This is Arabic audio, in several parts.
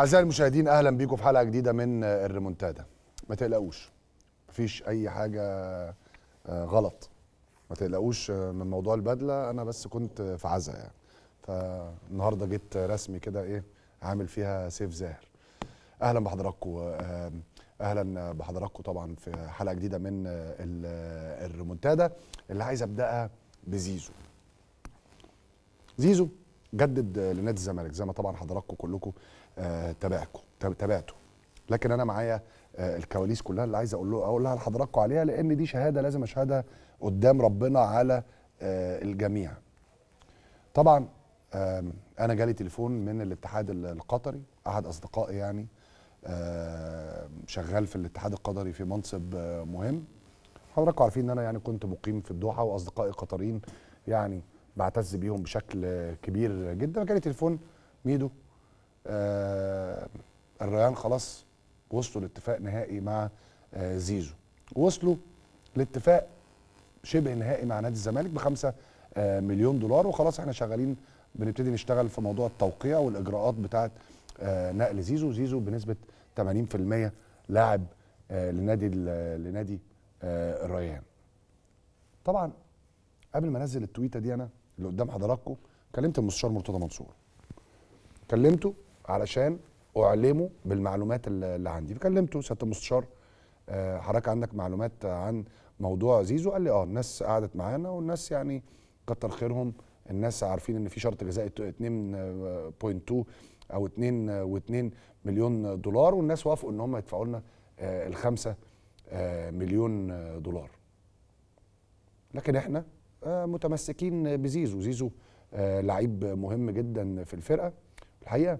اعزائي المشاهدين اهلا بيكم في حلقه جديده من الريمونتادا ما تقلقوش مفيش اي حاجه آه، غلط ما تقلقوش آه، من موضوع البدله انا بس كنت في عزا يعني فالنهارده جيت رسمي كده ايه عامل فيها سيف زاهر اهلا بحضراتكم آه، اهلا بحضراتكم طبعا في حلقه جديده من الريمونتادا اللي عايز ابداها بزيزو زيزو جدد لنادي الزمالك زي ما طبعا حضراتكم كلكم آه، تابعكم تابعته لكن انا معايا آه، الكواليس كلها اللي عايز اقول اقولها لحضراتكم عليها لان دي شهاده لازم اشهدها قدام ربنا على آه، الجميع طبعا انا جالي تليفون من الاتحاد القطري احد اصدقائي يعني شغال في الاتحاد القطري في منصب مهم حضراتكم عارفين ان انا يعني كنت مقيم في الدوحه واصدقائي قطريين يعني بعتز بيهم بشكل كبير جدا جالي تليفون ميدو آه، الريان خلاص وصلوا لاتفاق نهائي مع آه، زيزو وصلوا لاتفاق شبه نهائي مع نادي الزمالك بخمسة آه، مليون دولار وخلاص احنا شغالين بنبتدي نشتغل في موضوع التوقيع والاجراءات بتاعه نقل زيزو زيزو بنسبه 80% لاعب لنادي لنادي الريان طبعا قبل ما انزل التويته دي انا اللي قدام حضراتكم كلمت المستشار مرتضى منصور كلمته علشان اعلمه بالمعلومات اللي عندي فكلمته سياده المستشار آه، حضرتك عندك معلومات عن موضوع زيزو قال لي اه الناس قعدت معانا والناس يعني كتر خيرهم الناس عارفين ان في شرط جزائي 2.2 او 2 و2 مليون دولار والناس وافقوا ان هم يدفعوا لنا آه، ال 5 آه، مليون دولار لكن احنا متمسكين بزيزو زيزو لعيب مهم جدا في الفرقه الحقيقه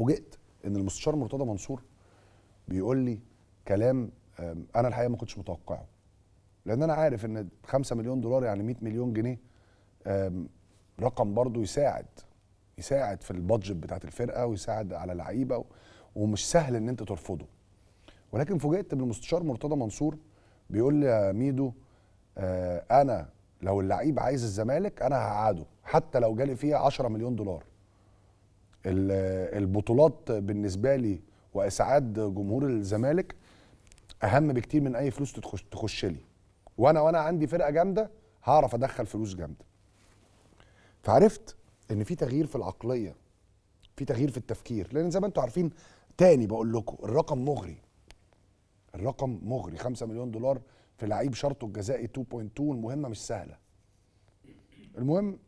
فوجئت ان المستشار مرتضى منصور بيقول لي كلام انا الحقيقه ما كنتش متوقعه لان انا عارف ان 5 مليون دولار يعني 100 مليون جنيه رقم برضو يساعد يساعد في البادجت بتاعت الفرقه ويساعد على لعيبه ومش سهل ان انت ترفضه ولكن فوجئت بالمستشار مرتضى منصور بيقول لي يا ميدو آه، انا لو اللعيب عايز الزمالك انا هقعده حتى لو جالي فيها 10 مليون دولار البطولات بالنسبه لي واسعاد جمهور الزمالك اهم بكتير من اي فلوس تخش تخش لي وانا وانا عندي فرقه جامده هعرف ادخل فلوس جامده فعرفت ان في تغيير في العقليه في تغيير في التفكير لان زي ما انتم عارفين تاني بقول لكم الرقم مغري الرقم مغري 5 مليون دولار في لعيب شرطه الجزائي 2.2 المهمه مش سهله المهم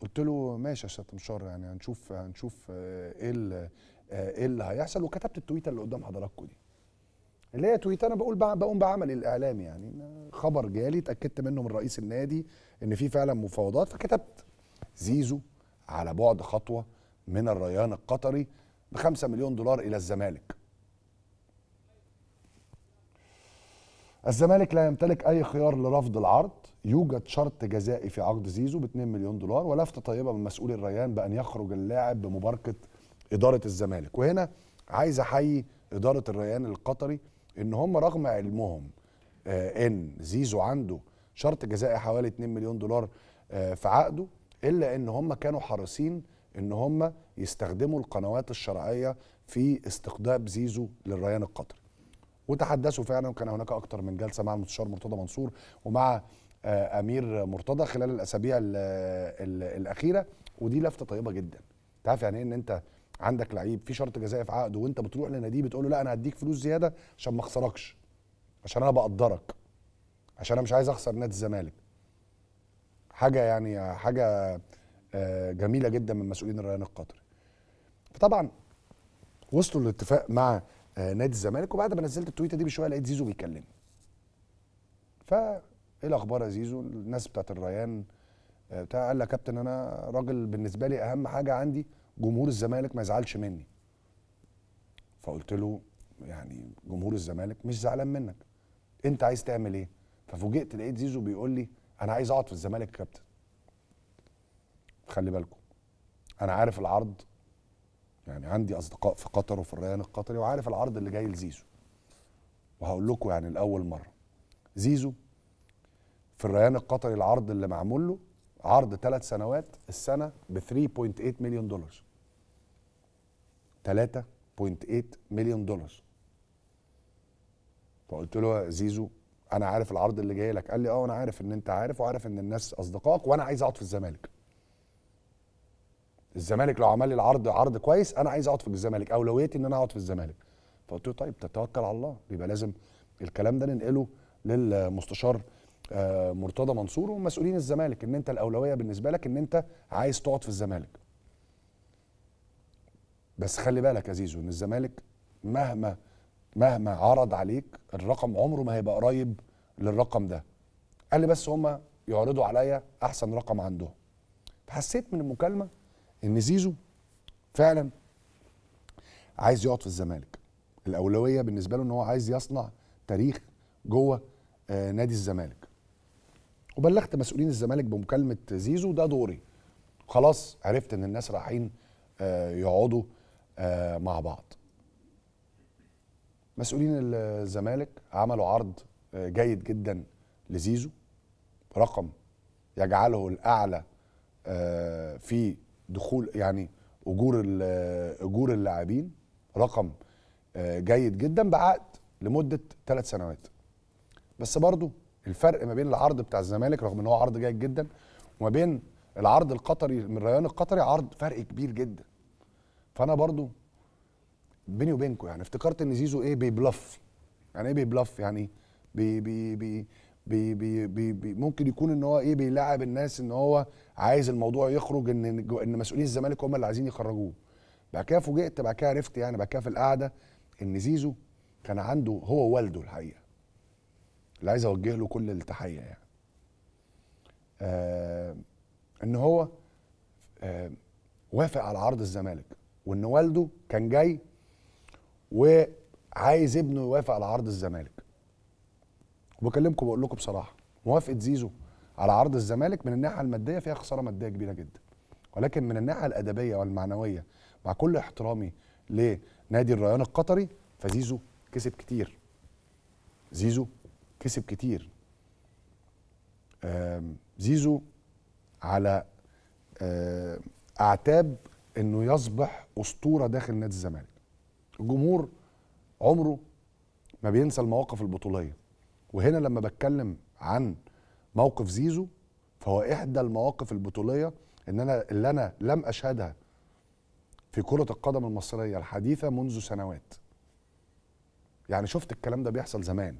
قلت له ماشي يا مشار يعني هنشوف هنشوف آه، ايه اللي آه، ايه اللي هيحصل وكتبت التويته اللي قدام حضراتكم دي اللي هي تويته انا بقول بقوم بعمل الاعلامي يعني خبر جالي اتاكدت منه من رئيس النادي ان في فعلا مفاوضات فكتبت زيزو على بعد خطوه من الريان القطري ب 5 مليون دولار الى الزمالك الزمالك لا يمتلك اي خيار لرفض العرض يوجد شرط جزائي في عقد زيزو ب 2 مليون دولار ولفته طيبه من مسؤول الريان بان يخرج اللاعب بمباركه اداره الزمالك وهنا عايز احيي اداره الريان القطري ان هم رغم علمهم آه، ان زيزو عنده شرط جزائي حوالي 2 مليون دولار آه، في عقده الا ان هم كانوا حريصين ان هم يستخدموا القنوات الشرعيه في استقطاب زيزو للريان القطري وتحدثوا فعلا وكان هناك اكثر من جلسه مع المستشار مرتضى منصور ومع آه، امير مرتضى خلال الاسابيع الـ الـ الاخيره ودي لفته طيبه جدا انت عارف يعني ايه ان انت عندك لعيب في شرط جزائي في عقده وانت بتروح لناديه بتقول له لا انا هديك فلوس زياده عشان ما اخسركش عشان انا بقدرك عشان انا مش عايز اخسر نادي الزمالك حاجه يعني حاجه آه، جميله جدا من مسؤولين الريان القطري فطبعا وصلوا لاتفاق مع آه، نادي الزمالك وبعد ما نزلت التويته دي بشويه لقيت زيزو بيكلمني ف ايه الاخبار يا زيزو الناس بتاعت الريان آه، بتاع قال لك يا كابتن انا راجل بالنسبه لي اهم حاجه عندي جمهور الزمالك ما يزعلش مني فقلت له يعني جمهور الزمالك مش زعلان منك انت عايز تعمل ايه ففوجئت لقيت زيزو بيقول لي انا عايز اقعد في الزمالك يا كابتن خلي بالكم انا عارف العرض يعني عندي اصدقاء في قطر وفي الريان القطري وعارف العرض اللي جاي لزيزو وهقول لكم يعني لاول مره زيزو في الريان القطري العرض اللي معمول له عرض ثلاث سنوات السنه ب 3.8 مليون دولار 3.8 مليون دولار فقلت له زيزو انا عارف العرض اللي جاي لك قال لي اه انا عارف ان انت عارف وعارف ان الناس اصدقائك وانا عايز اقعد في الزمالك الزمالك لو عمل لي العرض عرض كويس انا عايز اقعد في الزمالك اولويتي ان انا اقعد في الزمالك فقلت له طيب تتوكل على الله يبقى لازم الكلام ده ننقله للمستشار آه، مرتضى منصور ومسؤولين الزمالك ان انت الاولويه بالنسبه لك ان انت عايز تقعد في الزمالك بس خلي بالك يا زيزو ان الزمالك مهما مهما عرض عليك الرقم عمره ما هيبقى قريب للرقم ده قال لي بس هما يعرضوا عليا احسن رقم عندهم فحسيت من المكالمه ان زيزو فعلا عايز يقعد في الزمالك الاولويه بالنسبه له ان هو عايز يصنع تاريخ جوه آه، نادي الزمالك وبلغت مسؤولين الزمالك بمكالمه زيزو ده دوري خلاص عرفت ان الناس رايحين آه، يقعدوا آه، مع بعض مسؤولين الزمالك عملوا عرض آه، جيد جدا لزيزو رقم يجعله الاعلى في دخول يعني اجور اجور اللاعبين رقم جيد جدا بعقد لمده ثلاث سنوات بس برضه الفرق ما بين العرض بتاع الزمالك رغم ان هو عرض جيد جدا وما بين العرض القطري من الريان القطري عرض فرق كبير جدا فانا برضو بيني وبينكم يعني افتكرت ان زيزو ايه بيبلف يعني ايه بيبلف يعني بي بي بي بي بي بي بي ممكن يكون ان هو ايه بيلاعب الناس ان هو عايز الموضوع يخرج ان ان مسؤولين الزمالك هم اللي عايزين يخرجوه بعد كده فوجئت بعد كده عرفت يعني بعد كده في القعده ان زيزو كان عنده هو والده الحقيقه اللي عايز اوجه له كل التحيه يعني آه ان هو آه وافق على عرض الزمالك وان والده كان جاي وعايز ابنه يوافق على عرض الزمالك وبكلمكم بقول لكم بصراحه موافقه زيزو على عرض الزمالك من الناحيه الماديه فيها خساره ماديه كبيره جدا ولكن من الناحيه الادبيه والمعنويه مع كل احترامي لنادي الريان القطري فزيزو كسب كتير زيزو كسب كتير زيزو على آه، اعتاب انه يصبح اسطوره داخل نادي الزمالك الجمهور عمره ما بينسى المواقف البطوليه وهنا لما بتكلم عن موقف زيزو فهو احدى المواقف البطوليه ان انا اللي انا لم اشهدها في كره القدم المصريه الحديثه منذ سنوات يعني شفت الكلام ده بيحصل زمان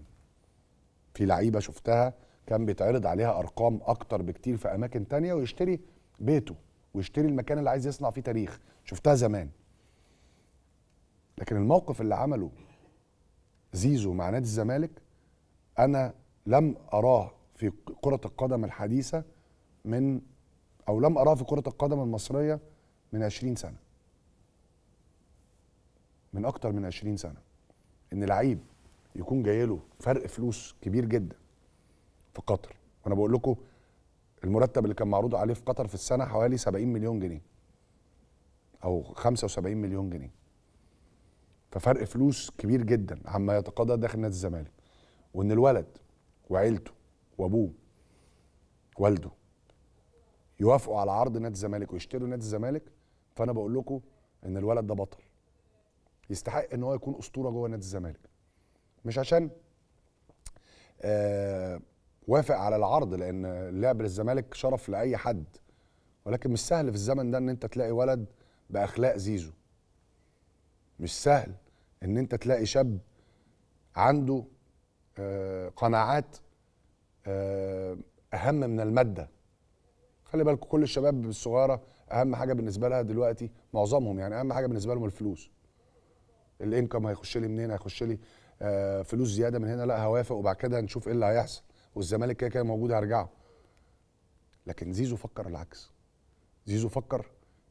في لعيبه شفتها كان بيتعرض عليها ارقام اكتر بكتير في اماكن تانية ويشتري بيته ويشتري المكان اللي عايز يصنع فيه تاريخ شفتها زمان لكن الموقف اللي عمله زيزو مع نادي الزمالك انا لم اراه في كره القدم الحديثه من او لم اراه في كره القدم المصريه من 20 سنه من اكتر من 20 سنه ان لعيب يكون جاي له فرق فلوس كبير جدا في قطر وانا بقول لكم المرتب اللي كان معروض عليه في قطر في السنه حوالي 70 مليون جنيه او 75 مليون جنيه ففرق فلوس كبير جدا عما يتقاضى داخل نادي الزمالك وان الولد وعيلته وابوه والده يوافقوا على عرض نادي الزمالك ويشتروا نادي الزمالك فانا بقول لكم ان الولد ده بطل يستحق ان هو يكون اسطوره جوه نادي الزمالك مش عشان آه وافق على العرض لان اللعب للزمالك شرف لاي حد ولكن مش سهل في الزمن ده ان انت تلاقي ولد باخلاق زيزو مش سهل ان انت تلاقي شاب عنده آه قناعات آه اهم من الماده خلي بالكم كل الشباب الصغيره اهم حاجه بالنسبه لها دلوقتي معظمهم يعني اهم حاجه بالنسبه لهم الفلوس الانكم هيخش لي منين هيخش لي آه، فلوس زياده من هنا لا هوافق وبعد كده هنشوف ايه اللي هيحصل والزمالك كده كده موجود هرجعه لكن زيزو فكر العكس زيزو فكر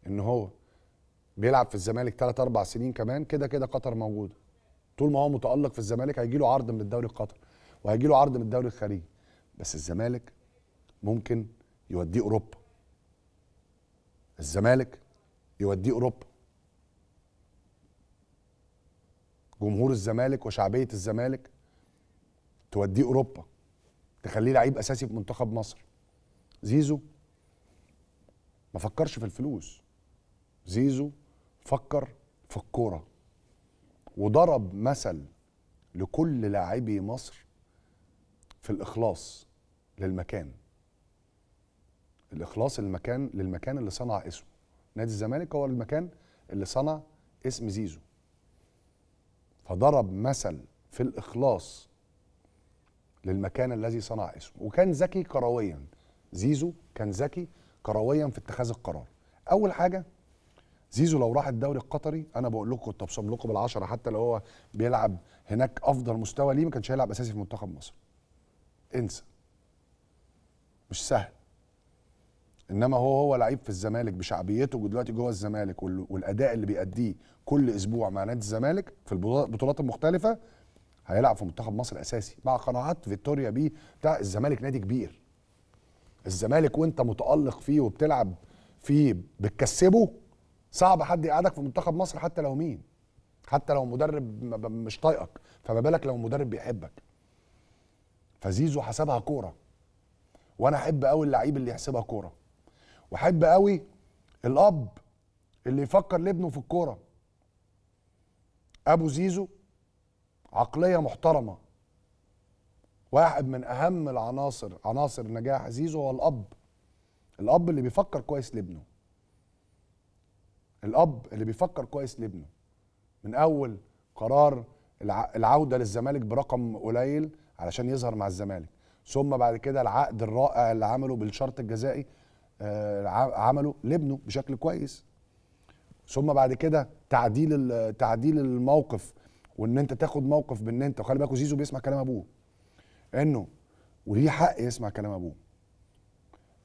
ان هو بيلعب في الزمالك 3 4 سنين كمان كده كده قطر موجوده طول ما هو متالق في الزمالك هيجي له عرض من الدوري القطري وهيجي له عرض من الدوري الخليجي بس الزمالك ممكن يوديه اوروبا الزمالك يوديه اوروبا جمهور الزمالك وشعبيه الزمالك توديه اوروبا تخليه لعيب اساسي في منتخب مصر زيزو ما فكرش في الفلوس زيزو فكر في الكوره وضرب مثل لكل لاعبي مصر في الاخلاص للمكان الاخلاص المكان للمكان اللي صنع اسمه نادي الزمالك هو المكان اللي صنع اسم زيزو فضرب مثل في الإخلاص للمكان الذي صنع اسمه وكان ذكي كرويا زيزو كان ذكي كرويا في اتخاذ القرار أول حاجة زيزو لو راح الدوري القطري انا بقول لكم كنت ابصم لكم بالعشره حتى لو هو بيلعب هناك افضل مستوى ليه ما كانش هيلعب اساسي في منتخب مصر انسى مش سهل انما هو هو لعيب في الزمالك بشعبيته دلوقتي جوه الزمالك والاداء اللي بيأديه كل اسبوع مع نادي الزمالك في البطولات المختلفه هيلعب في منتخب مصر اساسي مع قناعات فيكتوريا بيه بتاع الزمالك نادي كبير الزمالك وانت متالق فيه وبتلعب فيه بتكسبه صعب حد يقعدك في منتخب مصر حتى لو مين حتى لو مدرب مش طايقك فما بالك لو مدرب بيحبك فزيزو حسبها كوره وانا احب قوي اللعيب اللي يحسبها كوره واحب قوي الاب اللي يفكر لابنه في الكوره ابو زيزو عقليه محترمه واحد من اهم العناصر عناصر نجاح زيزو هو الاب الاب اللي بيفكر كويس لابنه الاب اللي بيفكر كويس لابنه من اول قرار العوده للزمالك برقم قليل علشان يظهر مع الزمالك ثم بعد كده العقد الرائع اللي عمله بالشرط الجزائي آه، عمله لابنه بشكل كويس ثم بعد كده تعديل تعديل الموقف وان انت تاخد موقف بان انت وخلي بالك زيزو بيسمع كلام ابوه انه وليه حق يسمع كلام ابوه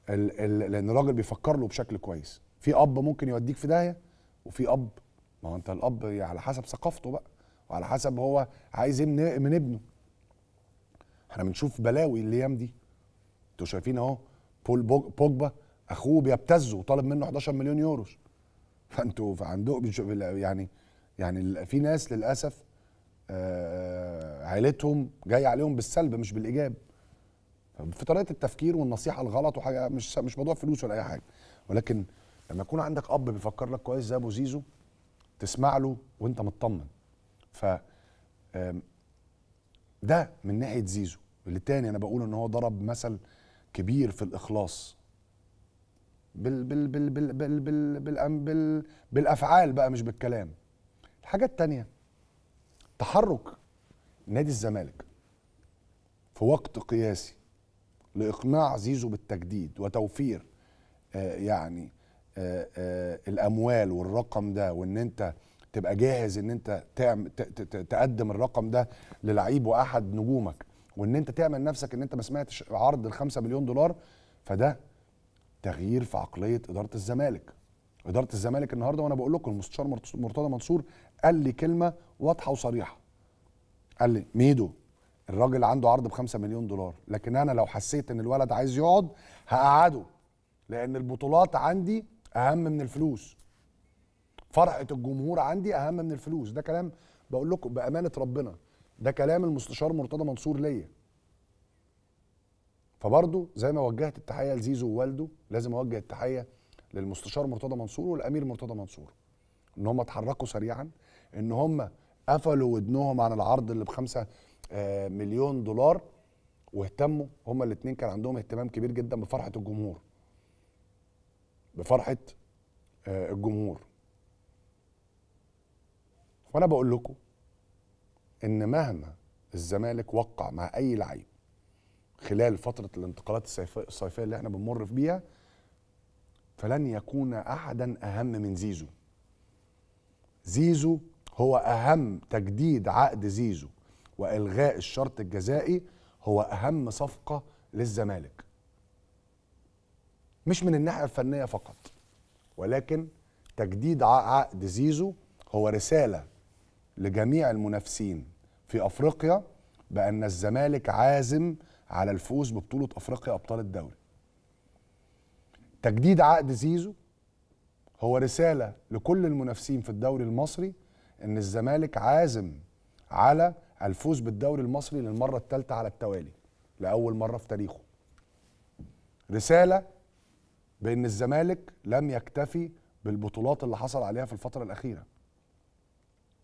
ال ال لان الراجل بيفكر له بشكل كويس في اب ممكن يوديك في داهيه وفي اب ما هو انت الاب على حسب ثقافته بقى وعلى حسب هو عايز ايه من إيه- ابنه احنا بنشوف بلاوي الايام دي انتوا شايفين اهو بول بوجبا اخوه بيبتزه وطالب منه 11 مليون يورو فانتوا عندكم يعني يعني في ناس للاسف آه، عيلتهم جايه عليهم بالسلب مش بالايجاب في طريقه التفكير والنصيحه الغلط وحاجه مش مش موضوع فلوس ولا اي حاجه ولكن لما يكون عندك اب بيفكر لك كويس زي ابو زيزو تسمع له وانت مطمن ف ده من ناحيه زيزو اللي تاني انا بقول ان هو ضرب مثل كبير في الاخلاص بال بال بال بال بال بال بال بال بالافعال بقى مش بالكلام الحاجه التانية تحرك نادي الزمالك في وقت قياسي لاقناع زيزو بالتجديد وتوفير آه يعني آه آه الاموال والرقم ده وان انت تبقى جاهز ان انت تقدم الرقم ده للعيب واحد نجومك وان انت تعمل نفسك ان انت ما سمعتش عرض ال 5 مليون دولار فده تغيير في عقليه اداره الزمالك اداره الزمالك النهارده وانا بقول لكم المستشار مرتضى منصور قال لي كلمه واضحه وصريحه قال لي ميدو الراجل عنده عرض بخمسة 5 مليون دولار لكن انا لو حسيت ان الولد عايز يقعد هقعده لان البطولات عندي اهم من الفلوس فرحه الجمهور عندي اهم من الفلوس ده كلام بقول لكم بامانه ربنا ده كلام المستشار مرتضى منصور ليا فبرضه زي ما وجهت التحيه لزيزو ووالده لازم اوجه التحيه للمستشار مرتضى منصور والامير مرتضى منصور ان هم اتحركوا سريعا ان هم قفلوا ودنهم عن العرض اللي بخمسة آه، مليون دولار واهتموا هما الاثنين كان عندهم اهتمام كبير جدا بفرحه الجمهور بفرحه آه، الجمهور وانا بقول لكم ان مهما الزمالك وقع مع اي لعيب خلال فتره الانتقالات الصيفيه اللي احنا بنمر بيها فلن يكون احدا اهم من زيزو زيزو هو اهم تجديد عقد زيزو والغاء الشرط الجزائي هو اهم صفقه للزمالك مش من الناحيه الفنيه فقط ولكن تجديد عقد زيزو هو رساله لجميع المنافسين في افريقيا بان الزمالك عازم على الفوز ببطوله افريقيا ابطال الدوري تجديد عقد زيزو هو رساله لكل المنافسين في الدوري المصري ان الزمالك عازم على الفوز بالدوري المصري للمره الثالثه على التوالي لاول مره في تاريخه رساله بان الزمالك لم يكتفي بالبطولات اللي حصل عليها في الفتره الاخيره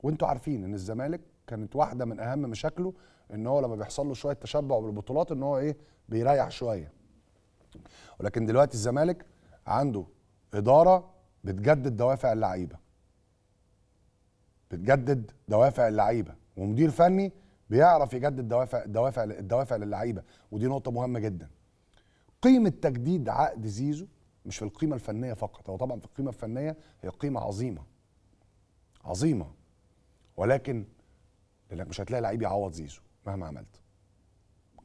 وانتوا عارفين ان الزمالك كانت واحده من اهم مشاكله ان هو لما بيحصل له شويه تشبع بالبطولات ان هو ايه بيريح شويه ولكن دلوقتي الزمالك عنده اداره بتجدد دوافع اللعيبه بتجدد دوافع اللعيبه ومدير فني بيعرف يجدد دوافع دوافع الدوافع للعيبه ودي نقطه مهمه جدا قيمه تجديد عقد زيزو مش في القيمه الفنيه فقط هو طبعا في القيمه الفنيه هي قيمه عظيمه عظيمه ولكن لانك مش هتلاقي لعيب يعوض زيزو مهما عملت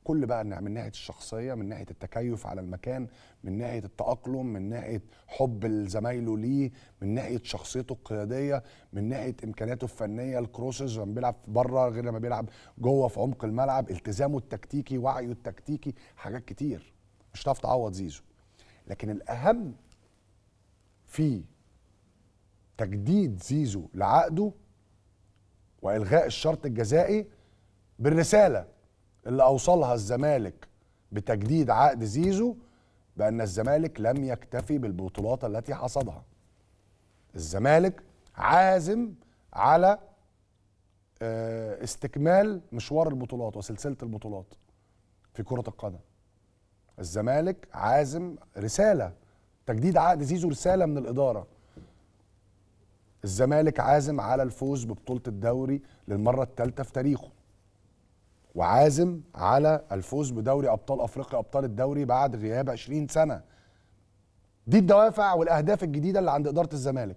كل بقى من ناحيه الشخصيه من ناحيه التكيف على المكان من ناحيه التاقلم من ناحيه حب زمايله ليه من ناحيه شخصيته القياديه من ناحيه امكانياته الفنيه الكروسز لما بيلعب بره غير لما بيلعب جوه في عمق الملعب التزامه التكتيكي وعيه التكتيكي حاجات كتير مش هتعرف تعوض زيزو لكن الاهم في تجديد زيزو لعقده والغاء الشرط الجزائي بالرساله اللي اوصلها الزمالك بتجديد عقد زيزو بان الزمالك لم يكتفي بالبطولات التي حصدها الزمالك عازم على آه، استكمال مشوار البطولات وسلسله البطولات في كره القدم الزمالك عازم رساله تجديد عقد زيزو رساله من الاداره الزمالك عازم على الفوز ببطوله الدوري للمره الثالثه في تاريخه وعازم على الفوز بدوري ابطال افريقيا ابطال الدوري بعد غياب 20 سنه دي الدوافع والاهداف الجديده اللي عند اداره الزمالك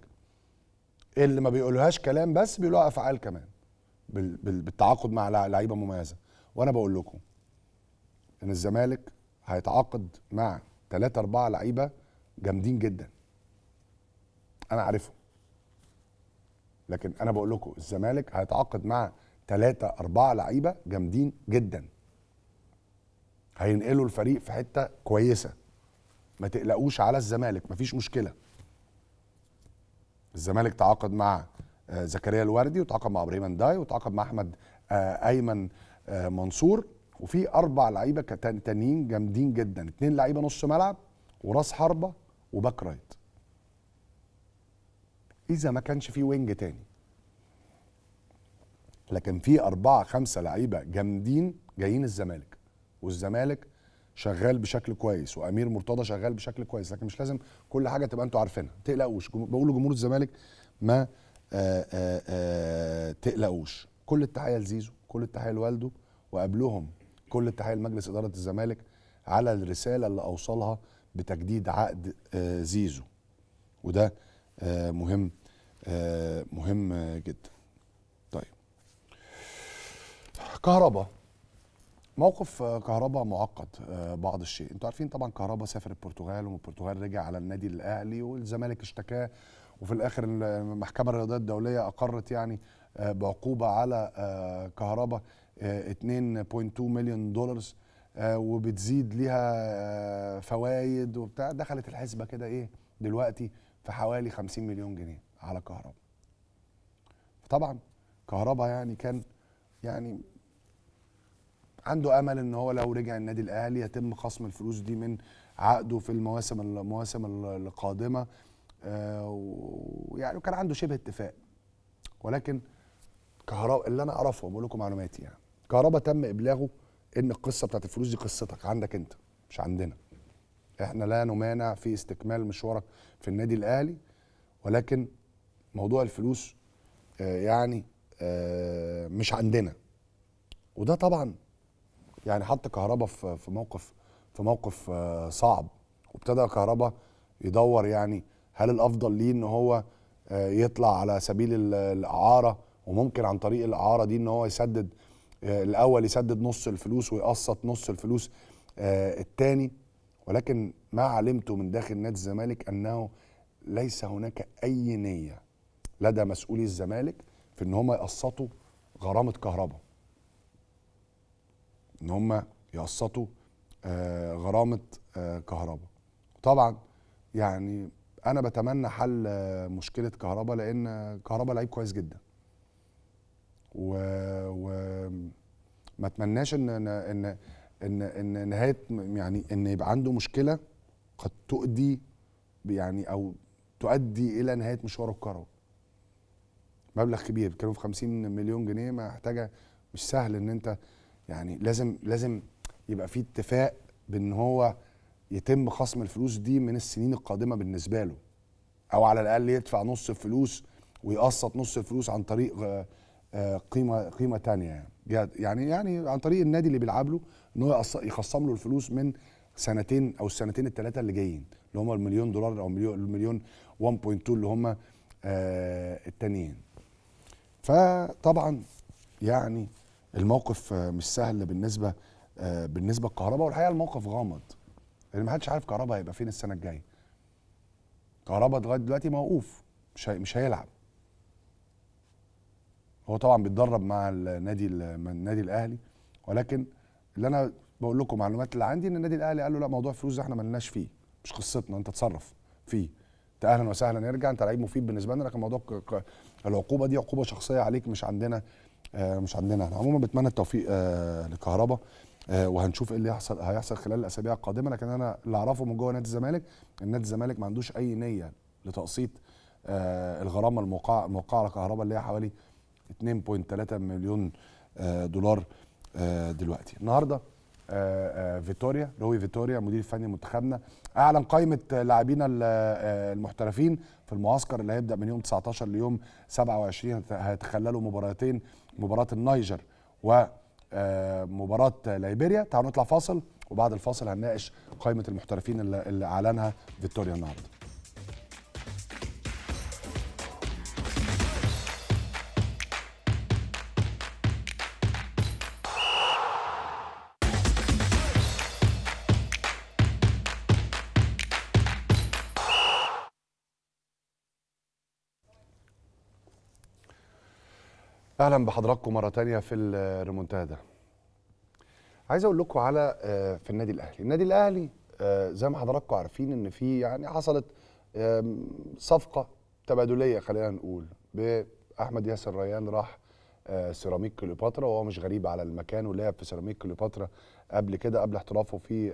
اللي ما بيقولوهاش كلام بس بيقولوها افعال كمان بالتعاقد مع لعيبه مميزه وانا بقول لكم ان الزمالك هيتعاقد مع 3 4 لعيبه جامدين جدا انا عارفهم لكن انا بقول لكم الزمالك هيتعاقد مع ثلاثة أربعة لعيبة جامدين جدا هينقلوا الفريق في حتة كويسة ما تقلقوش على الزمالك مفيش مشكلة الزمالك تعاقد مع آه، زكريا الوردي وتعاقد مع ابراهيم داي وتعاقد مع احمد آه، ايمن آه، منصور وفي اربع لعيبه تانيين جامدين جدا اتنين لعيبه نص ملعب وراس حربه وباك رايت اذا ما كانش في وينج تاني لكن في أربعة خمسة لعيبة جامدين جايين الزمالك والزمالك شغال بشكل كويس وامير مرتضى شغال بشكل كويس لكن مش لازم كل حاجه تبقى انتوا عارفينها تقلقوش بقول لجمهور الزمالك ما آآ آه، آآ آه، آه، تقلقوش كل التحيه لزيزو كل التحيه لوالده وقبلهم كل التحيه لمجلس اداره الزمالك على الرساله اللي اوصلها بتجديد عقد زيزو وده مهم آه، مهم جدا طيب كهرباء موقف آه، كهرباء معقد آه، بعض الشيء انتوا عارفين طبعا كهرباء سافر البرتغال والبرتغال رجع على النادي الاهلي والزمالك اشتكاه وفي الاخر المحكمه الرياضيه الدوليه اقرت يعني بعقوبه على كهرباء 2.2 مليون دولار وبتزيد ليها فوايد وبتاع دخلت الحسبه كده ايه دلوقتي في حوالي 50 مليون جنيه على كهربا طبعا كهربا يعني كان يعني عنده امل ان هو لو رجع النادي الاهلي يتم خصم الفلوس دي من عقده في المواسم المواسم القادمه آه، ويعني كان عنده شبه اتفاق ولكن كهربا اللي انا اعرفه بقول لكم معلوماتي يعني كهربا تم ابلاغه ان القصه بتاعت الفلوس دي قصتك عندك انت مش عندنا احنا لا نمانع في استكمال مشوارك في النادي الاهلي ولكن موضوع الفلوس آه، يعني آه، مش عندنا وده طبعا يعني حط كهربا في موقف في موقف آه، صعب وابتدى كهربا يدور يعني هل الافضل ليه ان هو يطلع على سبيل الاعاره وممكن عن طريق الاعاره دي ان هو يسدد الاول يسدد نص الفلوس ويقسط نص الفلوس الثاني ولكن ما علمته من داخل نادي الزمالك انه ليس هناك اي نيه لدى مسؤولي الزمالك في ان هم يقسطوا غرامه كهرباء ان هم يقسطوا آه غرامه آه كهرباء طبعا يعني انا بتمنى حل آه مشكله كهرباء لان كهرباء لعيب كويس جدا و, و... ما اتمناش ان ان ان ان, إن نهايه يعني ان يبقى عنده مشكله قد تؤدي يعني او تؤدي الى نهايه مشواره الكروي مبلغ كبير بيتكلموا في 50 مليون جنيه محتاجه مش سهل ان انت يعني لازم لازم يبقى في اتفاق بان هو يتم خصم الفلوس دي من السنين القادمه بالنسبه له او على الاقل يدفع نص الفلوس ويقسط نص الفلوس عن طريق آه، آه، قيمه قيمه ثانيه يعني يعني يعني عن طريق النادي اللي بيلعب له ان هو يخصم له الفلوس من سنتين او السنتين الثلاثه اللي جايين اللي هم المليون دولار او المليون 1.2 اللي هم آه، التانيين فطبعا يعني الموقف مش سهل بالنسبه بالنسبه للكهرباء والحقيقه الموقف غامض لان يعني ما حدش عارف كهرباء هيبقى فين السنه الجايه كهرباء لغايه دلوقتي موقوف مش مش هيلعب هو طبعا بيتدرب مع النادي النادي الاهلي ولكن اللي انا بقول لكم معلومات اللي عندي ان النادي الاهلي قال له لا موضوع فلوس ده احنا لناش فيه مش قصتنا انت تصرف فيه انت اهلا وسهلا يرجع انت لعيب مفيد بالنسبه لنا لكن موضوع العقوبه دي عقوبه شخصيه عليك مش عندنا آه، مش عندنا احنا عموما بتمنى التوفيق آه، لكهربا آه، وهنشوف ايه اللي هيحصل هيحصل خلال الاسابيع القادمه لكن انا اللي اعرفه من جوه نادي الزمالك ان نادي الزمالك ما عندوش اي نيه لتقسيط الغرامه الموقعه الموقعه على كهربا اللي هي حوالي 2.3 مليون دولار دلوقتي النهارده آه، آه، فيتوريا روي فيتوريا مدير فني منتخبنا اعلن قائمه لاعبينا آه، المحترفين في المعسكر اللي هيبدا من يوم 19 ليوم 27 هيتخللوا مباراتين مباراه النيجر ومباراه ليبيريا تعالوا نطلع فاصل وبعد الفاصل هنناقش قائمه المحترفين اللي اعلنها فيتوريا النهارده اهلا بحضراتكم مره تانية في الريمونتادا عايز اقول لكم على آه، في النادي الاهلي النادي الاهلي آه، زي ما حضراتكم عارفين ان في يعني حصلت صفقه تبادليه خلينا نقول باحمد ياسر ريان راح آه، سيراميك كليوباترا وهو مش غريب على المكان ولعب في سيراميك كليوباترا قبل كده قبل احترافه في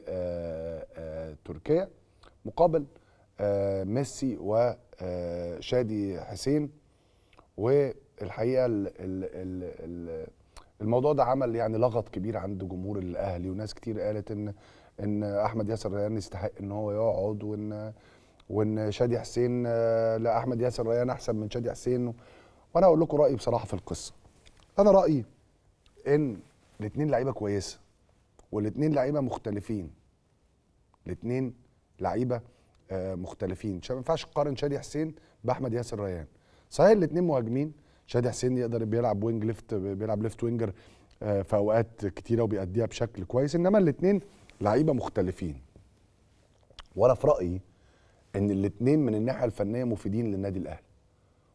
تركيا مقابل ميسي وشادي حسين و الحقيقه الـ الـ الـ الـ الموضوع ده عمل يعني لغط كبير عند جمهور الاهلي وناس كتير قالت ان ان احمد ياسر ريان يستحق ان هو يقعد وان وان شادي حسين آه، لا احمد ياسر ريان احسن من شادي حسين وانا اقول لكم رايي بصراحه في القصه انا رايي ان الاثنين لعيبه كويسه والاثنين لعيبه مختلفين الاثنين لعيبه آه، مختلفين ما ينفعش تقارن شادي حسين باحمد ياسر ريان صحيح الاثنين مهاجمين شادي حسين يقدر بيلعب وينج ليفت بيلعب ليفت وينجر آه، في اوقات كتيره وبيأديها بشكل كويس انما الاثنين لعيبه مختلفين وانا في رايي ان الاثنين من الناحيه الفنيه مفيدين للنادي الاهلي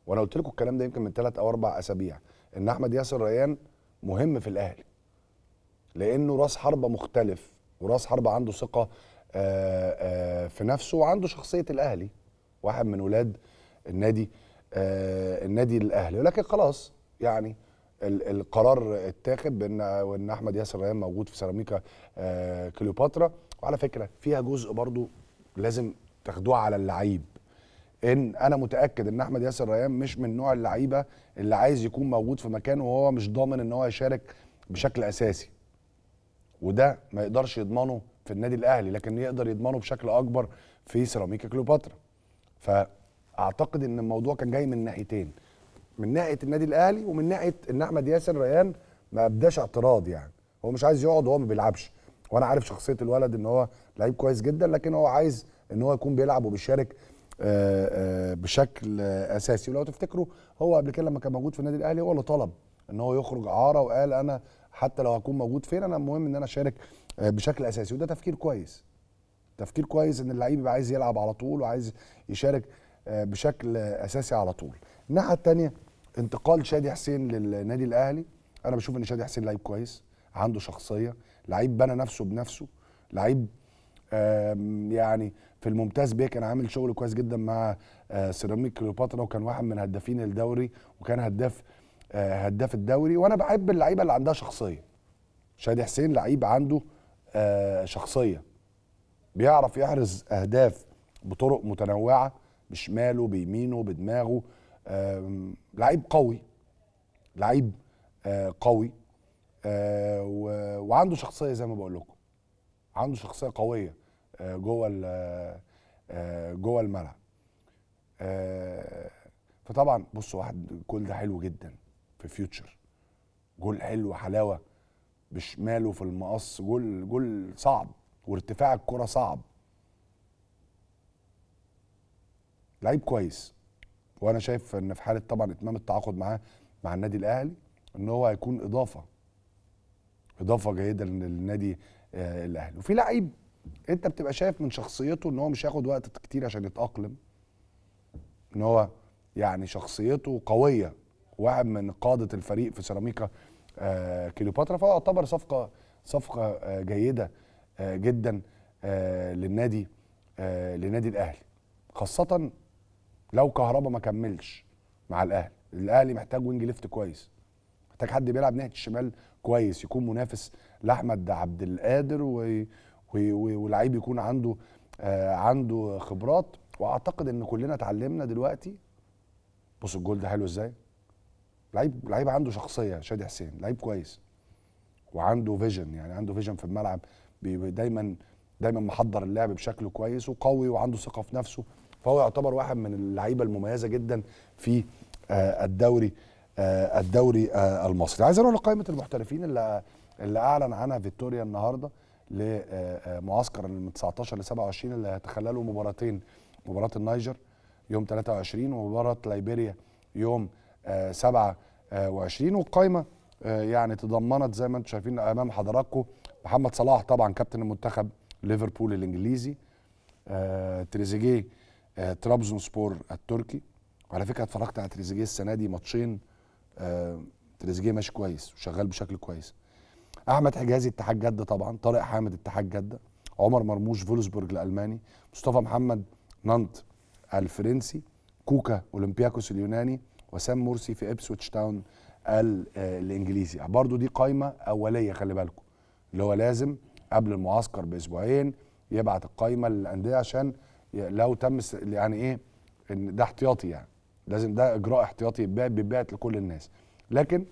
وانا قلت لكم الكلام ده يمكن من ثلاث او اربع اسابيع ان احمد ياسر ريان مهم في الاهلي لانه راس حربه مختلف وراس حربه عنده ثقه آه، آه، في نفسه وعنده شخصيه الاهلي واحد من ولاد النادي آه، النادي الاهلي ولكن خلاص يعني القرار اتاخد بان وان احمد ياسر ريان موجود في سيراميكا آه، كليوباترا وعلى فكره فيها جزء برضو لازم تاخدوه على اللعيب ان انا متاكد ان احمد ياسر ريان مش من نوع اللعيبه اللي عايز يكون موجود في مكان وهو مش ضامن ان هو يشارك بشكل اساسي وده ما يقدرش يضمنه في النادي الاهلي لكن يقدر يضمنه بشكل اكبر في سيراميكا كليوباترا ف اعتقد ان الموضوع كان جاي من ناحيتين من ناحيه النادي الاهلي ومن ناحيه ان احمد ياسر ريان ما ابداش اعتراض يعني هو مش عايز يقعد وهو ما بيلعبش وانا عارف شخصيه الولد ان هو لعيب كويس جدا لكن هو عايز ان هو يكون بيلعب وبيشارك آه، آه، بشكل اساسي ولو تفتكروا هو قبل كده لما كان موجود في النادي الاهلي هو اللي طلب ان هو يخرج اعاره وقال انا حتى لو هكون موجود فين انا المهم ان انا اشارك آه، بشكل اساسي وده تفكير كويس تفكير كويس ان اللعيب يبقى عايز يلعب على طول وعايز يشارك آه، بشكل اساسي على طول الناحيه الثانيه انتقال شادي حسين للنادي الاهلي انا بشوف ان شادي حسين لعيب كويس عنده شخصيه لعيب بنى نفسه بنفسه لعيب يعني في الممتاز بيه كان عامل شغل كويس جدا مع آه، سيراميك كليوباترا وكان واحد من هدافين الدوري وكان هداف آه، هداف الدوري وانا بحب اللعيبه اللي عندها شخصيه شادي حسين لعيب عنده شخصيه بيعرف يحرز اهداف بطرق متنوعه بشماله بيمينه بدماغه لعيب قوي لعيب آه، قوي آه، وعنده شخصيه زي ما بقول لكم عنده شخصيه قويه آه، جوه جوه الملعب فطبعا بصوا واحد كل ده حلو جدا في فيوتشر جول حلو حلاوه بشماله في المقص جول جول صعب وارتفاع الكره صعب لعيب كويس وانا شايف ان في حاله طبعا اتمام التعاقد معاه مع النادي الاهلي ان هو هيكون اضافه اضافه جيده للنادي آه، الاهلي وفي لعيب انت بتبقى شايف من شخصيته ان هو مش هياخد وقت كتير عشان يتاقلم ان هو يعني شخصيته قويه واحد من قاده الفريق في سيراميكا كيلوباترا آه، كليوباترا فهو يعتبر صفقه صفقه آه، جيده جدا للنادي للنادي الاهلي خاصه لو كهربا ما كملش مع الاهلي الاهلي محتاج وينج ليفت كويس محتاج حد بيلعب ناحيه الشمال كويس يكون منافس لاحمد عبد القادر و... و... ولعيب يكون عنده آه عنده خبرات واعتقد ان كلنا اتعلمنا دلوقتي بص الجول ده حلو ازاي لعيب لعيب عنده شخصيه شادي حسين لعيب كويس وعنده فيجن يعني عنده فيجن في الملعب بي... دايما دايما محضر اللعب بشكل كويس وقوي وعنده ثقه في نفسه فهو يعتبر واحد من اللعيبه المميزه جدا في آه، الدوري آه، الدوري آه، المصري عايز اروح لقائمه المحترفين اللي اللي اعلن عنها فيكتوريا النهارده لمعسكر من 19 ل 27 اللي هيتخلله مباراتين مباراه النيجر يوم 23 ومباراه ليبيريا يوم 27 والقائمه يعني تضمنت زي ما انتم شايفين امام حضراتكم محمد صلاح طبعا كابتن المنتخب ليفربول الانجليزي تريزيجيه آه، ترابزون سبور التركي وعلى فكره اتفرجت على تريزيجيه السنه دي ماتشين آه، تريزيجيه ماشي كويس وشغال بشكل كويس احمد حجازي اتحاد جده طبعا طارق حامد اتحاد جده عمر مرموش فولسبورج الالماني مصطفى محمد نانت الفرنسي كوكا اولمبياكوس اليوناني وسام مرسي في ابسويتش تاون آه، الانجليزي برضو دي قايمه اوليه خلي بالكم اللي هو لازم قبل المعسكر باسبوعين يبعت القايمه للانديه عشان لو تم يعني ايه ان ده احتياطي يعني لازم ده اجراء احتياطي يتباع بيتباعت لكل الناس لكن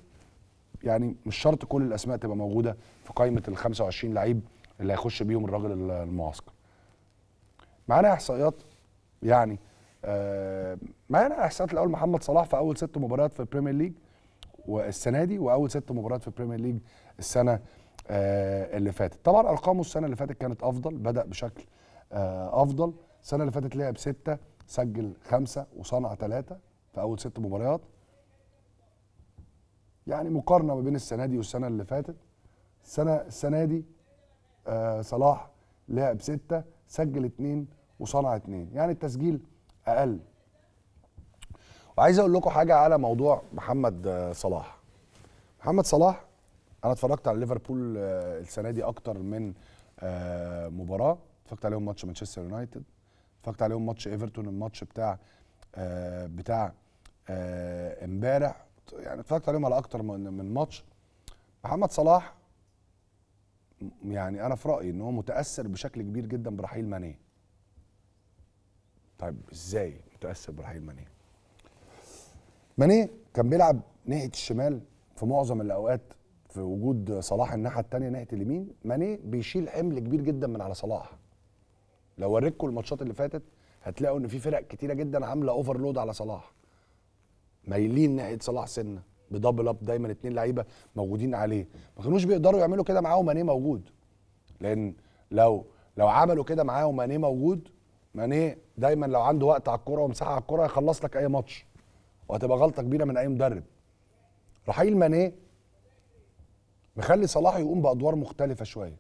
يعني مش شرط كل الاسماء تبقى موجوده في قائمه ال 25 لعيب اللي هيخش بيهم الراجل المعسكر معانا احصائيات يعني آه معانا احصائيات الاول محمد صلاح في اول ست مباريات في البريمير ليج والسنه دي واول ست مباريات في البريمير ليج السنه آه اللي فاتت طبعا ارقامه السنه اللي فاتت كانت افضل بدا بشكل آه افضل السنه اللي فاتت لعب سته سجل خمسه وصنع ثلاثه في اول ست مباريات يعني مقارنه ما بين السنه دي والسنه اللي فاتت السنه السنه دي آه صلاح لعب سته سجل اثنين وصنع اثنين يعني التسجيل اقل وعايز اقول لكم حاجه على موضوع محمد آه، صلاح محمد صلاح انا اتفرجت على ليفربول آه، السنه دي اكتر من آه، مباراه اتفرجت عليهم ماتش مانشستر يونايتد اتفرجت عليهم ماتش ايفرتون الماتش بتاع آه بتاع آه، امبارح آه يعني اتفرجت عليهم على اكتر من ماتش محمد صلاح يعني انا في رايي ان هو متاثر بشكل كبير جدا برحيل ماني طيب ازاي متاثر برحيل ماني ماني كان بيلعب ناحيه الشمال في معظم الاوقات في وجود صلاح الناحيه الثانيه ناحيه اليمين ماني بيشيل حمل كبير جدا من على صلاح لو وريتكم الماتشات اللي فاتت هتلاقوا ان في فرق كتيره جدا عامله اوفر لود على صلاح مايلين ناحيه صلاح سنه بدبل اب دايما اتنين لعيبه موجودين عليه ما كانوش بيقدروا يعملوا كده معاه ومانيه موجود لان لو لو عملوا كده معاه ومانيه موجود مانيه دايما لو عنده وقت على الكوره ومساحه على الكوره هيخلص لك اي ماتش وهتبقى غلطه كبيره من اي مدرب رحيل مانيه مخلي صلاح يقوم بادوار مختلفه شويه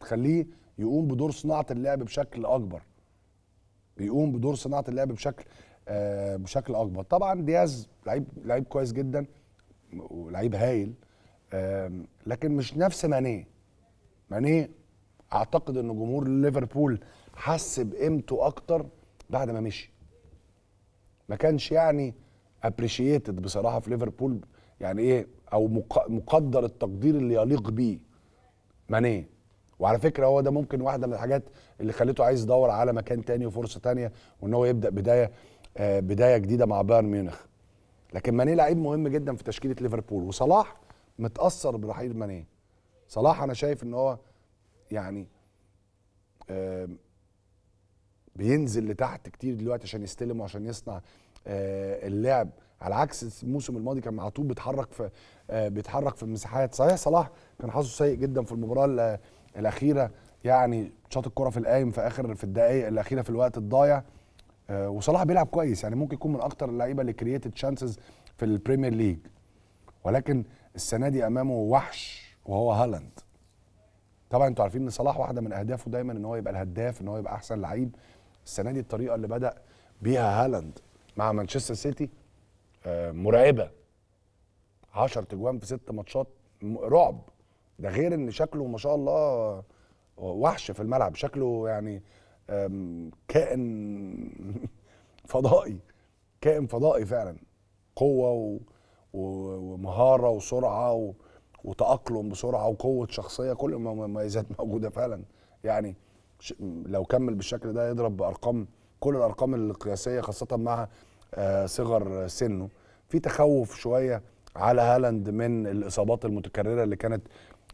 تخليه يقوم بدور صناعه اللعب بشكل اكبر يقوم بدور صناعه اللعب بشكل آه بشكل اكبر طبعا دياز لعيب لعيب كويس جدا ولعيب هايل آه لكن مش نفس مانيه مانيه اعتقد ان جمهور ليفربول حس بقيمته اكتر بعد ما مشي ما كانش يعني ابريشيتد بصراحه في ليفربول يعني ايه او مقدر التقدير اللي يليق بيه مانيه وعلى فكره هو ده ممكن واحده من الحاجات اللي خليته عايز يدور على مكان تاني وفرصه تانيه وان هو يبدا بدايه آه، بدايه جديده مع بايرن ميونخ لكن ماني لعيب مهم جدا في تشكيله ليفربول وصلاح متاثر برحيل ماني صلاح انا شايف ان هو يعني آه، بينزل لتحت كتير دلوقتي عشان يستلم وعشان يصنع آه، اللعب على عكس الموسم الماضي كان على طول بيتحرك في بيتحرك في المساحات صحيح صلاح كان حظه سيء جدا في المباراه الاخيره يعني شاط الكره في القايم في اخر في الدقائق الاخيره في الوقت الضايع آه، وصلاح بيلعب كويس يعني ممكن يكون من اكتر اللعيبه اللي كرييتد شانسز في البريمير ليج ولكن السنه دي امامه وحش وهو هالاند طبعا انتوا عارفين ان صلاح واحده من اهدافه دايما ان هو يبقى الهداف ان هو يبقى احسن لعيب السنه دي الطريقه اللي بدا بيها هالاند مع مانشستر سيتي آه، مرعبه 10 تجوان في ست ماتشات رعب ده غير ان شكله ما شاء الله وحش في الملعب شكله يعني كائن فضائي كائن فضائي فعلا قوه ومهاره وسرعه وتاقلم بسرعه وقوه شخصيه كل المميزات موجوده فعلا يعني لو كمل بالشكل ده يضرب بارقام كل الارقام القياسيه خاصه مع آه، صغر سنه في تخوف شويه على هالاند من الاصابات المتكرره اللي كانت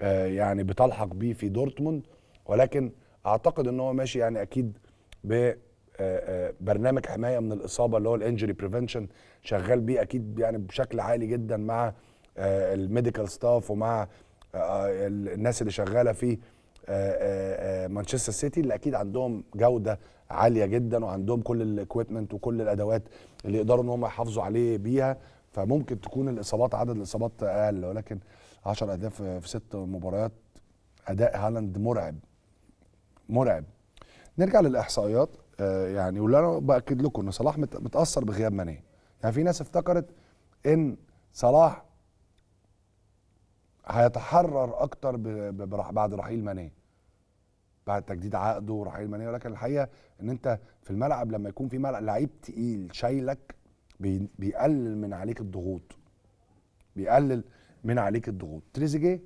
آه، يعني بتلحق بيه في دورتموند ولكن اعتقد ان هو ماشي يعني اكيد ببرنامج آه، آه، حمايه من الاصابه اللي هو الانجري بريفنشن شغال بيه اكيد يعني بشكل عالي جدا مع الميديكال ستاف ومع الناس اللي شغاله في مانشستر سيتي اللي اكيد عندهم جوده عاليه جدا وعندهم كل الاكويبمنت وكل الادوات اللي يقدروا ان هم يحافظوا عليه بيها فممكن تكون الاصابات عدد الاصابات اقل ولكن 10 اهداف في ست مباريات اداء هالاند مرعب مرعب نرجع للاحصائيات آه، يعني واللي انا باكد لكم ان صلاح متاثر بغياب ماني يعني في ناس افتكرت ان صلاح هيتحرر اكتر بعد رحيل ماني بعد تجديد عقده ورحيل ماني ولكن الحقيقه ان انت في الملعب لما يكون في ملعب لعيب تقيل شايلك بيقلل من عليك الضغوط بيقلل من عليك الضغوط تريزيجيه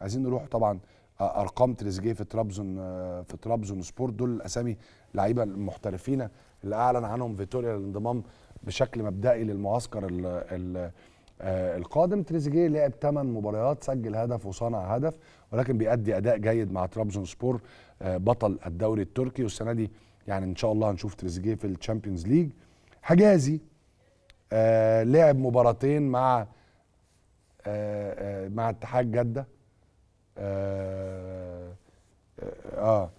عايزين نروح طبعا آه، ارقام تريزيجيه في ترابزون آه، في ترابزون سبورت دول الاسامي لعيبه المحترفين اللي اعلن عنهم فيتوريا الانضمام بشكل مبدئي للمعسكر الـ ال آه، القادم تريزيجيه لعب 8 مباريات سجل هدف وصنع هدف ولكن بيأدي اداء جيد مع ترابزون سبور بطل الدوري التركي والسنه دي يعني ان شاء الله هنشوف تريزيجيه في الشامبيونز ليج حجازي لعب مباراتين مع آه، آه، مع اتحاد جده اه اه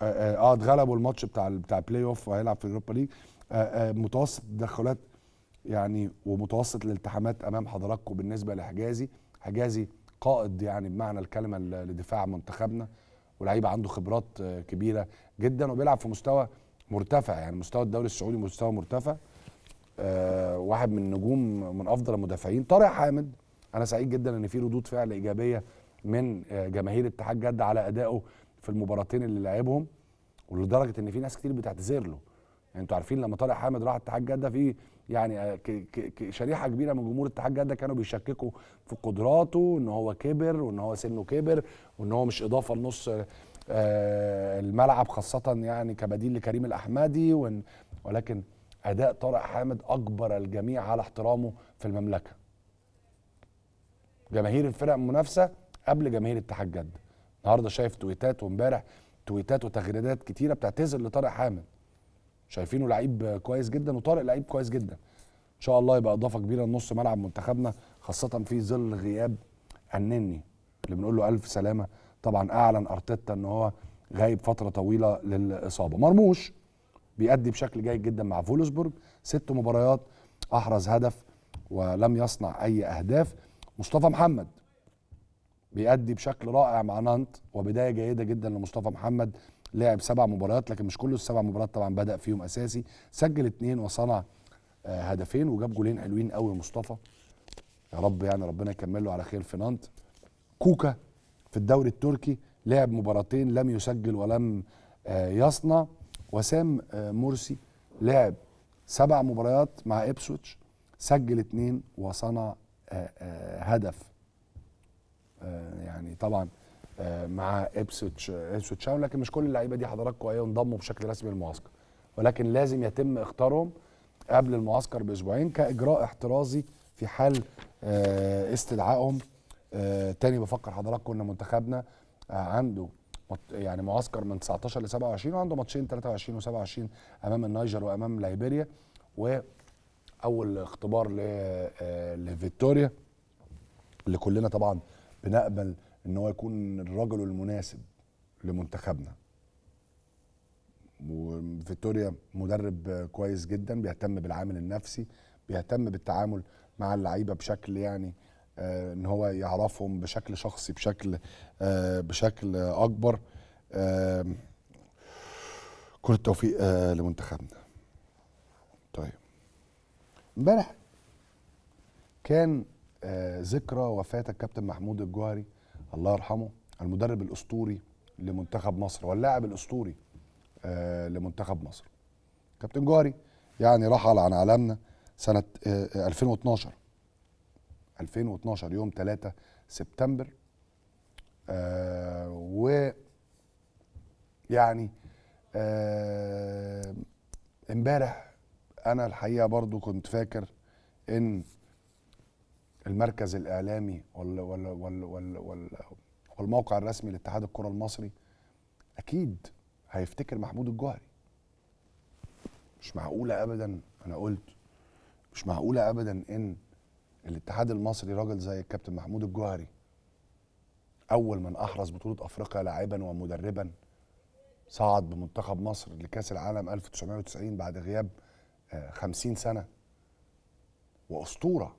اه, آه، اتغلبوا الماتش بتاع بتاع بلاي اوف وهيلعب في اوروبا ليج متوسط تدخلات يعني ومتوسط الالتحامات امام حضراتكم بالنسبه لحجازي حجازي قائد يعني بمعنى الكلمه لدفاع منتخبنا ولعيب عنده خبرات كبيره جدا وبيلعب في مستوى مرتفع يعني مستوى الدوري السعودي مستوى مرتفع واحد من نجوم من افضل المدافعين طارق حامد انا سعيد جدا ان في ردود فعل ايجابيه من آه، جماهير اتحاد جده على ادائه في المباراتين اللي لعبهم ولدرجه ان في ناس كتير بتعتذر له يعني انتوا عارفين لما طارق حامد راح اتحاد جده في يعني آه، شريحه كبيره من جمهور اتحاد جده كانوا بيشككوا في قدراته ان هو كبر وان هو سنه كبر وان هو مش اضافه لنص آه، الملعب خاصه يعني كبديل لكريم الاحمدي ولكن اداء طارق حامد اجبر الجميع على احترامه في المملكه جماهير الفرق المنافسه قبل جماهير اتحاد جده النهارده شايف تويتات وامبارح تويتات وتغريدات كتيره بتعتذر لطارق حامد شايفينه لعيب كويس جدا وطارق لعيب كويس جدا ان شاء الله يبقى اضافه كبيره لنص ملعب منتخبنا خاصه في ظل غياب النني اللي بنقول له الف سلامه طبعا اعلن ارتيتا ان هو غايب فتره طويله للاصابه مرموش بيأدي بشكل جيد جدا مع فولسبورج ست مباريات احرز هدف ولم يصنع اي اهداف مصطفى محمد بيأدي بشكل رائع مع نانت وبدايه جيده جدا لمصطفى محمد لعب سبع مباريات لكن مش كل السبع مباريات طبعا بدا فيهم اساسي سجل اثنين وصنع آه، هدفين وجاب جولين حلوين قوي مصطفى يا رب يعني ربنا يكمل له على خير في نانت كوكا في الدوري التركي لعب مباراتين لم يسجل ولم آه، يصنع وسام آه، مرسي لعب سبع مباريات مع ابسوتش سجل اثنين وصنع آه، آه، هدف آه، يعني طبعا مع ابسوتش ابسوتش لكن مش كل اللعيبه دي حضراتكم ايه انضموا بشكل رسمي للمعسكر ولكن لازم يتم اختارهم قبل المعسكر باسبوعين كاجراء احترازي في حال استدعائهم تاني بفكر حضراتكم ان منتخبنا عنده يعني معسكر من 19 ل 27 وعنده ماتشين 23 و27 امام النيجر وامام ليبيريا و اول اختبار آه، لفيكتوريا اللي كلنا طبعا بنامل ان هو يكون الرجل المناسب لمنتخبنا وفيتوريا مدرب كويس جدا بيهتم بالعامل النفسي بيهتم بالتعامل مع اللعيبه بشكل يعني آه، ان هو يعرفهم بشكل شخصي بشكل آه، بشكل اكبر كل التوفيق لمنتخبنا طيب امبارح كان آه، ذكرى وفاه الكابتن محمود الجوهري الله يرحمه المدرب الاسطوري لمنتخب مصر واللاعب الاسطوري آه، لمنتخب مصر كابتن جوهري يعني رحل عن عالمنا سنه 2012 آه، 2012 يوم 3 سبتمبر و يعني امبارح انا الحقيقه برضو كنت فاكر ان المركز الاعلامي وال وال وال وال وال والموقع الرسمي لاتحاد الكره المصري اكيد هيفتكر محمود الجوهري مش معقوله ابدا انا قلت مش معقوله ابدا ان الاتحاد المصري راجل زي الكابتن محمود الجوهري اول من احرز بطوله افريقيا لاعبا ومدربا صعد بمنتخب مصر لكاس العالم 1990 بعد غياب 50 سنه واسطوره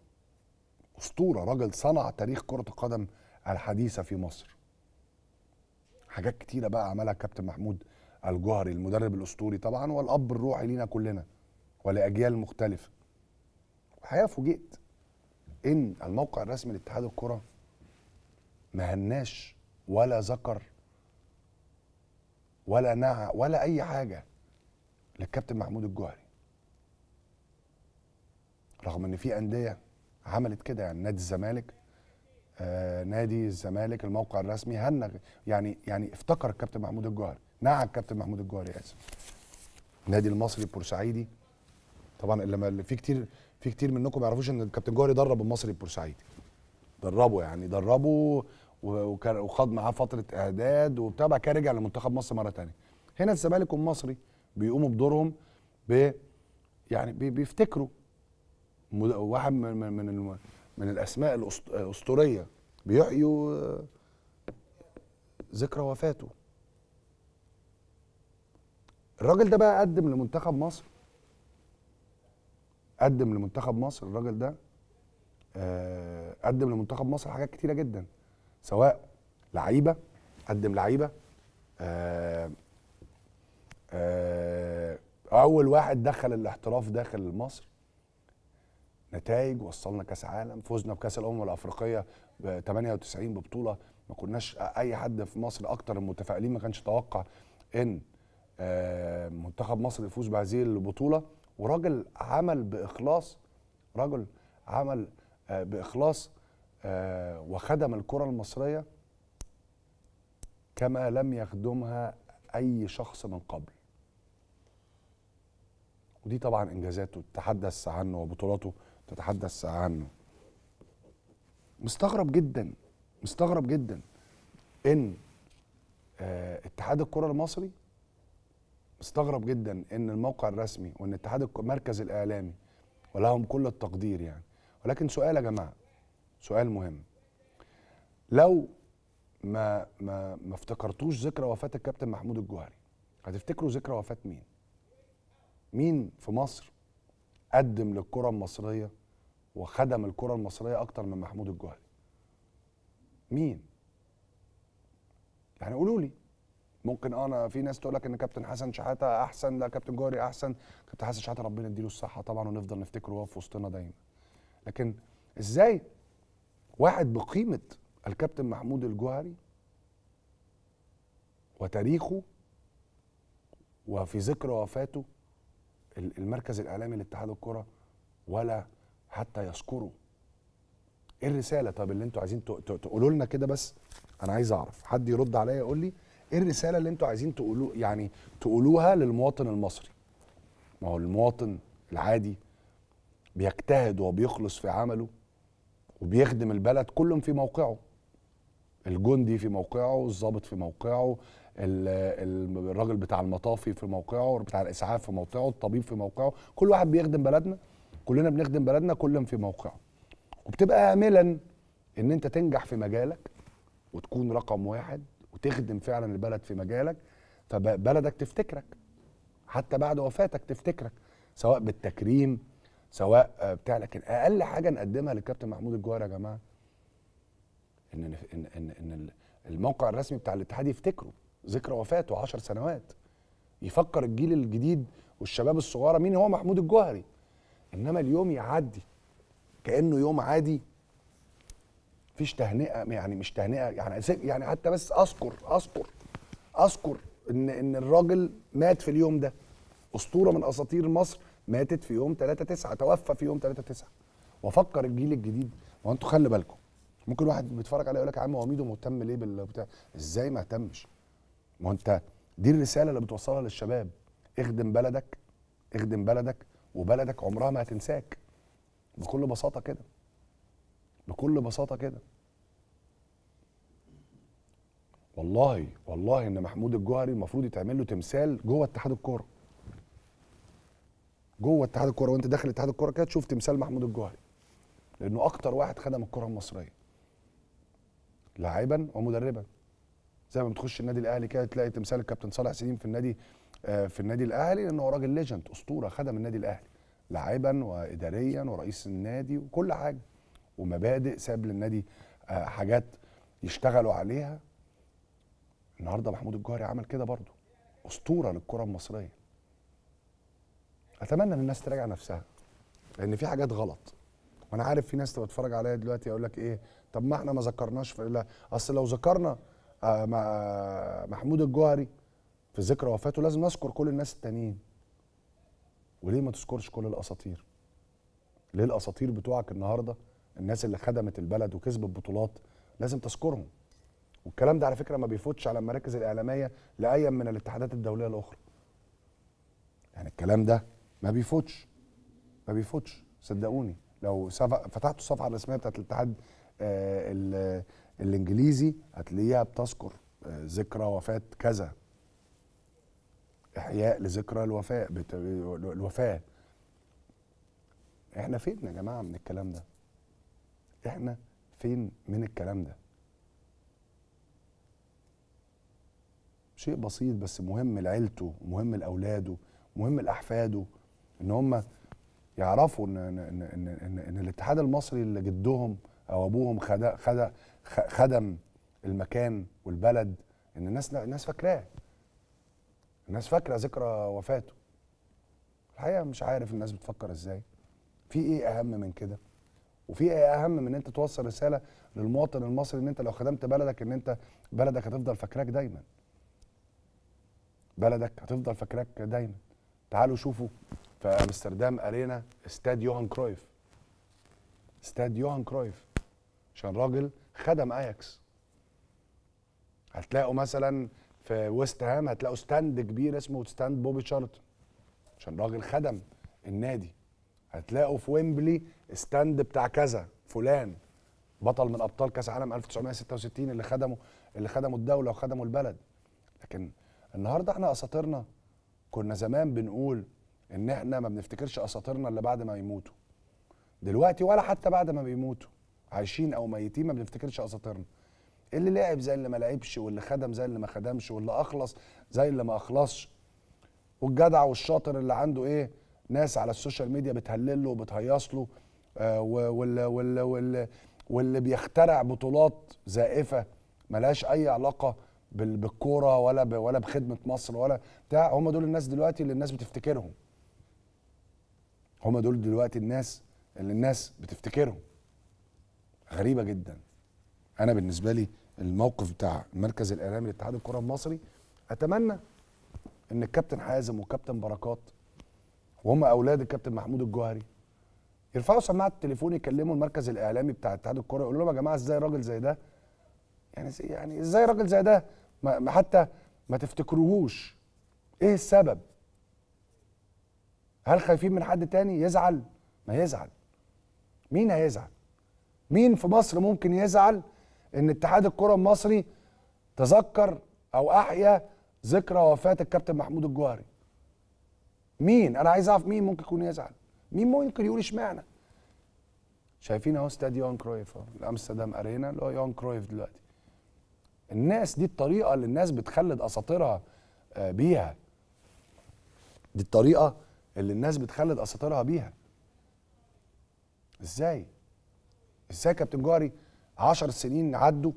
اسطوره راجل صنع تاريخ كره القدم الحديثه في مصر حاجات كتيره بقى عملها كابتن محمود الجوهري المدرب الاسطوري طبعا والاب الروحي لينا كلنا ولاجيال مختلفه الحقيقه فوجئت ان الموقع الرسمي لاتحاد الكره مهناش ولا ذكر ولا نعى ولا اي حاجه للكابتن محمود الجوهري رغم ان في انديه عملت كده يعني نادي الزمالك آه نادي الزمالك الموقع الرسمي هنغ يعني يعني افتكر الكابتن محمود الجوهري نعى الكابتن محمود الجوهري اسف نادي المصري البورسعيدي طبعا لما في كتير في كتير منكم ما يعرفوش ان الكابتن جوهري درب المصري البورسعيدي دربه يعني دربه وخد معاه فتره اعداد وبتاع بعد كده رجع لمنتخب مصر مره ثانيه هنا الزمالك والمصري بيقوموا بدورهم ب يعني بيفتكروا واحد من من من الاسماء الاسطوريه بيحيوا آه، ذكرى وفاته الراجل ده بقى قدم لمنتخب مصر قدم لمنتخب مصر الراجل ده آه، قدم لمنتخب مصر حاجات كتيره جدا سواء لعيبه قدم لعيبه آه، اول واحد دخل الاحتراف داخل مصر نتائج وصلنا كاس عالم فزنا بكاس الامم الافريقيه ب 98 ببطوله ما كناش اي حد في مصر اكتر المتفائلين ما كانش يتوقع ان آه، منتخب مصر يفوز بهذه البطوله وراجل عمل باخلاص راجل عمل آه، باخلاص آه، وخدم الكره المصريه كما لم يخدمها اي شخص من قبل ودي طبعا انجازاته تحدث عنه وبطولاته تتحدث عنه مستغرب جدا مستغرب جدا ان آه، اتحاد الكره المصري مستغرب جدا ان الموقع الرسمي وان اتحاد المركز الاعلامي ولهم كل التقدير يعني ولكن سؤال يا جماعه سؤال مهم لو ما ما ما افتكرتوش ذكرى وفاه الكابتن محمود الجوهري هتفتكروا ذكرى وفاه مين مين في مصر قدم للكره المصريه وخدم الكره المصريه اكتر من محمود الجوهري مين يعني قولوا لي ممكن انا في ناس تقول لك ان كابتن حسن شحاته احسن لا كابتن جوهري احسن كابتن حسن شحاته ربنا يديله الصحه طبعا ونفضل نفتكره وهو في وسطنا دايما لكن ازاي واحد بقيمه الكابتن محمود الجوهري وتاريخه وفي ذكرى وفاته المركز الاعلامي لاتحاد الكره ولا حتى يذكره ايه الرساله طب اللي انتوا عايزين تقولوا لنا كده بس انا عايز اعرف حد يرد عليا يقول لي ايه الرساله اللي انتوا عايزين تقولوا يعني تقولوها للمواطن المصري ما هو المواطن العادي بيجتهد وبيخلص في عمله وبيخدم البلد كلهم في موقعه الجندي في موقعه الضابط في موقعه الراجل بتاع المطافي في موقعه بتاع الاسعاف في موقعه الطبيب في موقعه كل واحد بيخدم بلدنا كلنا بنخدم بلدنا كل في موقعه وبتبقى املا ان انت تنجح في مجالك وتكون رقم واحد وتخدم فعلا البلد في مجالك فبلدك تفتكرك حتى بعد وفاتك تفتكرك سواء بالتكريم سواء آه، بتاع لكن اقل حاجه نقدمها للكابتن محمود الجوهر يا جماعه ان ان ان, إن الموقع الرسمي بتاع الاتحاد يفتكره ذكرى وفاته 10 سنوات يفكر الجيل الجديد والشباب الصغيره مين هو محمود الجوهري انما اليوم يعدي كانه يوم عادي مفيش تهنئه يعني مش تهنئه يعني يعني حتى بس اذكر اذكر اذكر ان ان الراجل مات في اليوم ده اسطوره من اساطير مصر ماتت في يوم 3 9 توفى في يوم 3 9 وافكر الجيل الجديد وانتوا خلي بالكم ممكن واحد بيتفرج عليا يقول لك يا عم هو ميدو مهتم ليه بالبتاع ازاي ما اهتمش ما انت دي الرساله اللي بتوصلها للشباب اخدم بلدك اخدم بلدك وبلدك عمرها ما هتنساك بكل بساطه كده بكل بساطه كده والله والله ان محمود الجوهري المفروض يتعمل له تمثال جوه اتحاد الكوره جوه اتحاد الكوره وانت داخل اتحاد الكوره كده تشوف تمثال محمود الجوهري لانه اكتر واحد خدم الكره المصريه لاعبا ومدربا زي ما بتخش النادي الاهلي كده تلاقي تمثال الكابتن صالح سليم في النادي آه، في النادي الاهلي لانه هو راجل ليجند اسطوره خدم النادي الاهلي لاعبا واداريا ورئيس النادي وكل حاجه ومبادئ ساب للنادي آه، حاجات يشتغلوا عليها النهارده محمود الجوهري عمل كده برضه اسطوره للكره المصريه اتمنى ان الناس تراجع نفسها لان في حاجات غلط وانا عارف في ناس تبقى تتفرج عليا دلوقتي يقول لك ايه طب ما احنا ما ذكرناش الا اصل لو ذكرنا آه، محمود الجوهري في ذكرى وفاته لازم نذكر كل الناس التانيين وليه ما تذكرش كل الاساطير ليه الاساطير بتوعك النهارده الناس اللي خدمت البلد وكسبت بطولات لازم تذكرهم والكلام ده على فكره ما بيفوتش على المراكز الاعلاميه لاي من الاتحادات الدوليه الاخرى يعني الكلام ده ما بيفوتش ما بيفوتش صدقوني لو فتحتوا الصفحه الرسميه بتاعت الاتحاد آه، الانجليزي هتلاقيها بتذكر آه، ذكرى وفاه كذا احياء لذكرى الوفاء بت... الوفاه احنا فين يا جماعه من الكلام ده احنا فين من الكلام ده شيء بسيط بس مهم لعيلته مهم لاولاده مهم لاحفاده ان هم يعرفوا ان ان ان, إن, إن الاتحاد المصري اللي جدهم او ابوهم خد خد خدم المكان والبلد ان الناس الناس فاكراه الناس فاكره ذكرى وفاته الحقيقه مش عارف الناس بتفكر ازاي في ايه اهم من كده وفي ايه اهم من ان انت توصل رساله للمواطن المصري ان انت لو خدمت بلدك ان انت بلدك هتفضل فاكراك دايما بلدك هتفضل فاكراك دايما تعالوا شوفوا في امستردام ارينا استاد يوهان كرويف استاد يوهان كرويف عشان راجل خدم اياكس هتلاقوا مثلا في ويست هام هتلاقوا ستاند كبير اسمه ستاند بوبي شارلتون عشان راجل خدم النادي هتلاقوا في ويمبلي ستاند بتاع كذا فلان بطل من ابطال كاس عالم 1966 اللي خدمه اللي خدموا الدوله وخدموا البلد لكن النهارده احنا اساطيرنا كنا زمان بنقول ان احنا ما بنفتكرش اساطيرنا اللي بعد ما يموتوا دلوقتي ولا حتى بعد ما بيموتوا عايشين او ميتين ما بنفتكرش اساطيرنا اللي لعب زي اللي ما لعبش واللي خدم زي اللي ما خدمش واللي اخلص زي اللي ما اخلصش والجدع والشاطر اللي عنده ايه ناس على السوشيال ميديا بتهلل له وبتهيص له آه واللي, واللي, واللي, واللي بيخترع بطولات زائفه ملهاش اي علاقه بالكوره ولا ولا بخدمه مصر ولا بتاع هم دول الناس دلوقتي اللي الناس بتفتكرهم هم دول دلوقتي الناس اللي الناس بتفتكرهم غريبه جدا انا بالنسبه لي الموقف بتاع المركز الاعلامي لاتحاد الكره المصري اتمنى ان الكابتن حازم وكابتن بركات وهم اولاد الكابتن محمود الجوهري يرفعوا سماعه التليفون يكلموا المركز الاعلامي بتاع اتحاد الكره يقولوا لهم يا جماعه ازاي راجل زي ده يعني زي يعني ازاي راجل زي ده ما حتى ما تفتكروهوش ايه السبب هل خايفين من حد تاني يزعل ما يزعل مين هيزعل مين في مصر ممكن يزعل ان اتحاد الكره المصري تذكر او احيا ذكرى وفاه الكابتن محمود الجوهري مين انا عايز اعرف مين ممكن يكون يزعل مين ممكن يقول اشمعنى شايفين اهو استاد يوهان كرويف الامستردام ارينا اللي هو يون كرويف دلوقتي الناس دي الطريقه اللي الناس بتخلد اساطيرها آه، بيها دي الطريقه اللي الناس بتخلد اساطيرها بيها ازاي ازاي كابتن جوهري 10 سنين عدوا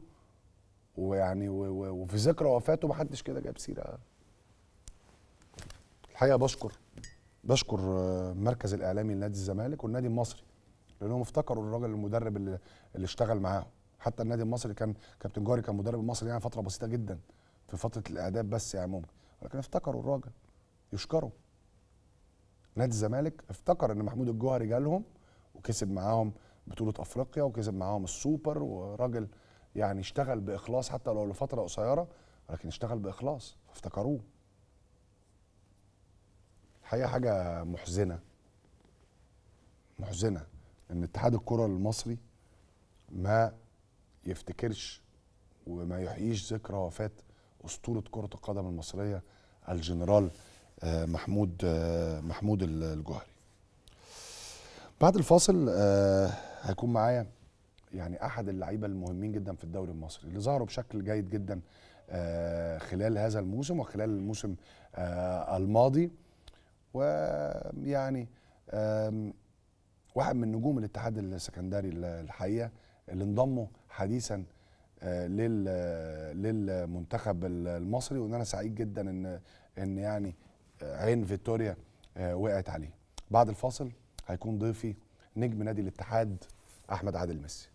ويعني وفي ذكرى وفاته ما حدش كده جاب سيره الحقيقه بشكر بشكر المركز آه، الاعلامي لنادي الزمالك والنادي المصري لانهم افتكروا الراجل المدرب اللي, اللي اشتغل معاهم حتى النادي المصري كان كابتن جوهري كان مدرب المصري يعني فتره بسيطه جدا في فتره الاعداد بس يعني ممكن ولكن افتكروا الراجل يشكروا نادي الزمالك افتكر ان محمود الجوهري جالهم وكسب معاهم بطوله افريقيا وكسب معاهم السوبر وراجل يعني اشتغل باخلاص حتى لو لفتره قصيره ولكن اشتغل باخلاص فافتكروه الحقيقه حاجه محزنه محزنه ان اتحاد الكره المصري ما يفتكرش وما يحييش ذكرى وفاه اسطوره كره القدم المصريه الجنرال آه، محمود آه، محمود الجوهري بعد الفاصل آه، هيكون معايا يعني احد اللعيبه المهمين جدا في الدوري المصري اللي ظهروا بشكل جيد جدا آه، خلال هذا الموسم وخلال الموسم آه، الماضي ويعني واحد من نجوم الاتحاد السكندري الحقيقه اللي انضموا حديثا آه، للمنتخب المصري وان انا سعيد جدا ان ان يعني عين فيتوريا وقعت عليه بعد الفاصل هيكون ضيفي نجم نادي الاتحاد احمد عادل ميسي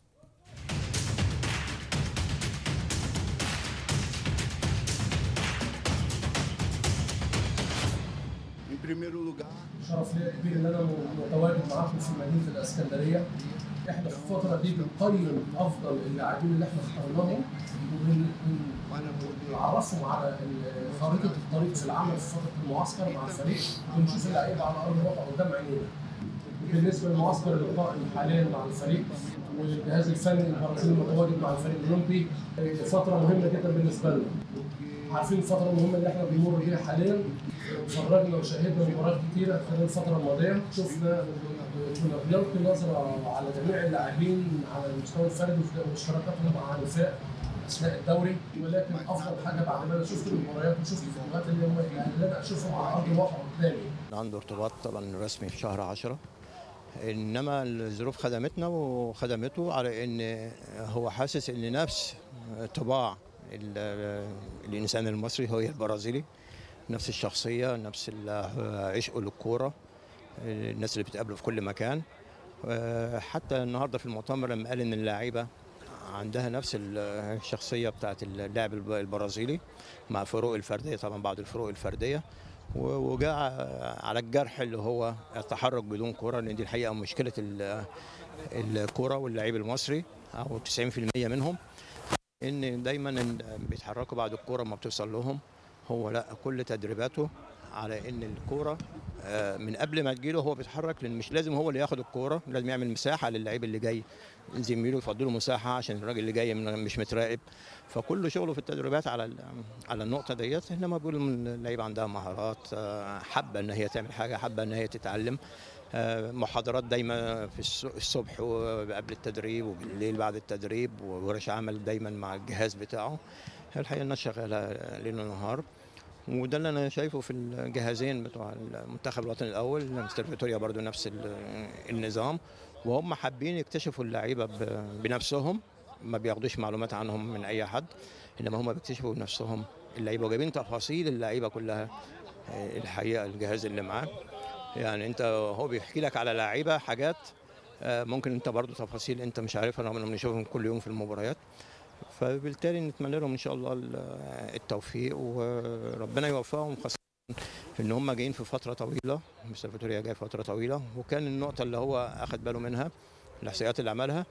شرف ليا كبير ان انا متواجد معاكم في مدينه الاسكندريه احنا في الفتره دي بنقيم افضل اللاعبين اللي احنا اخترناهم وبنعرفهم على خريطه الطريق في العمل في فتره المعسكر مع الفريق ونشوف اللعيبه على ارض الواقع قدام عينينا بالنسبه لمعسكر اللقاء حاليا مع الفريق والجهاز الفني البرازيلي المتواجد مع الفريق الاولمبي فتره يعني مهمه جدا بالنسبه لنا. عارفين الفتره المهمه اللي احنا بنمر بيها حاليا وفرجنا وشاهدنا مباريات كثيره خلال الفتره الماضيه شفنا كنا بنلقي نظره على جميع اللاعبين على المستوى الفردي واشتراكاتهم مع النساء اثناء الدوري ولكن افضل حاجه بعد ما انا شفت المباريات وشفت الفيديوهات اللي هم يعني اللي انا اشوفهم على ارض الواقع قدامي. عنده ارتباط طبعا رسمي في شهر 10 انما الظروف خدمتنا وخدمته على ان هو حاسس ان نفس طباع الانسان المصري هو البرازيلي نفس الشخصيه نفس عشقه للكوره الناس اللي بتقابله في كل مكان حتى النهارده في المؤتمر لما قال ان اللعيبه عندها نفس الشخصيه بتاعت اللاعب البرازيلي مع فروق الفرديه طبعا بعض الفروق الفرديه وجاء على الجرح اللي هو التحرك بدون كره لان دي الحقيقه مشكله الكره واللاعب المصري او 90% منهم ان دايما بيتحركوا بعد الكره ما بتوصل لهم هو لا كل تدريباته على ان الكوره آه، من قبل ما تجيله هو بيتحرك لان مش لازم هو اللي ياخد الكوره لازم يعمل مساحه للعيب اللي جاي زميله يفضله مساحه عشان الراجل اللي جاي مش متراقب فكل شغله في التدريبات على على النقطه ديت انما بيقول اللعيب عندها مهارات آه، حابه ان هي تعمل حاجه حابه ان هي تتعلم آه، محاضرات دايما في الصبح وقبل التدريب وبالليل بعد التدريب وورش عمل دايما مع الجهاز بتاعه الحقيقه الناس شغاله ليل ونهار وده اللي انا شايفه في الجهازين بتوع المنتخب الوطني الاول مستر فيتوريا برضو نفس النظام وهم حابين يكتشفوا اللعيبه بنفسهم ما بياخدوش معلومات عنهم من اي حد انما هم بيكتشفوا بنفسهم اللعيبه وجايبين تفاصيل اللعيبه كلها آه، الحقيقه الجهاز اللي معاه يعني انت هو بيحكي لك على لعيبه حاجات آه، ممكن انت برضو تفاصيل انت مش عارفها رغم انهم بنشوفهم كل يوم في المباريات فبالتالي نتمنى لهم ان شاء الله التوفيق وربنا يوفقهم خاصه في ان هم جايين في فتره طويله سلفاتوريا جاي فتره طويله وكان النقطه اللي هو اخد باله منها الاحصائيات اللي عملها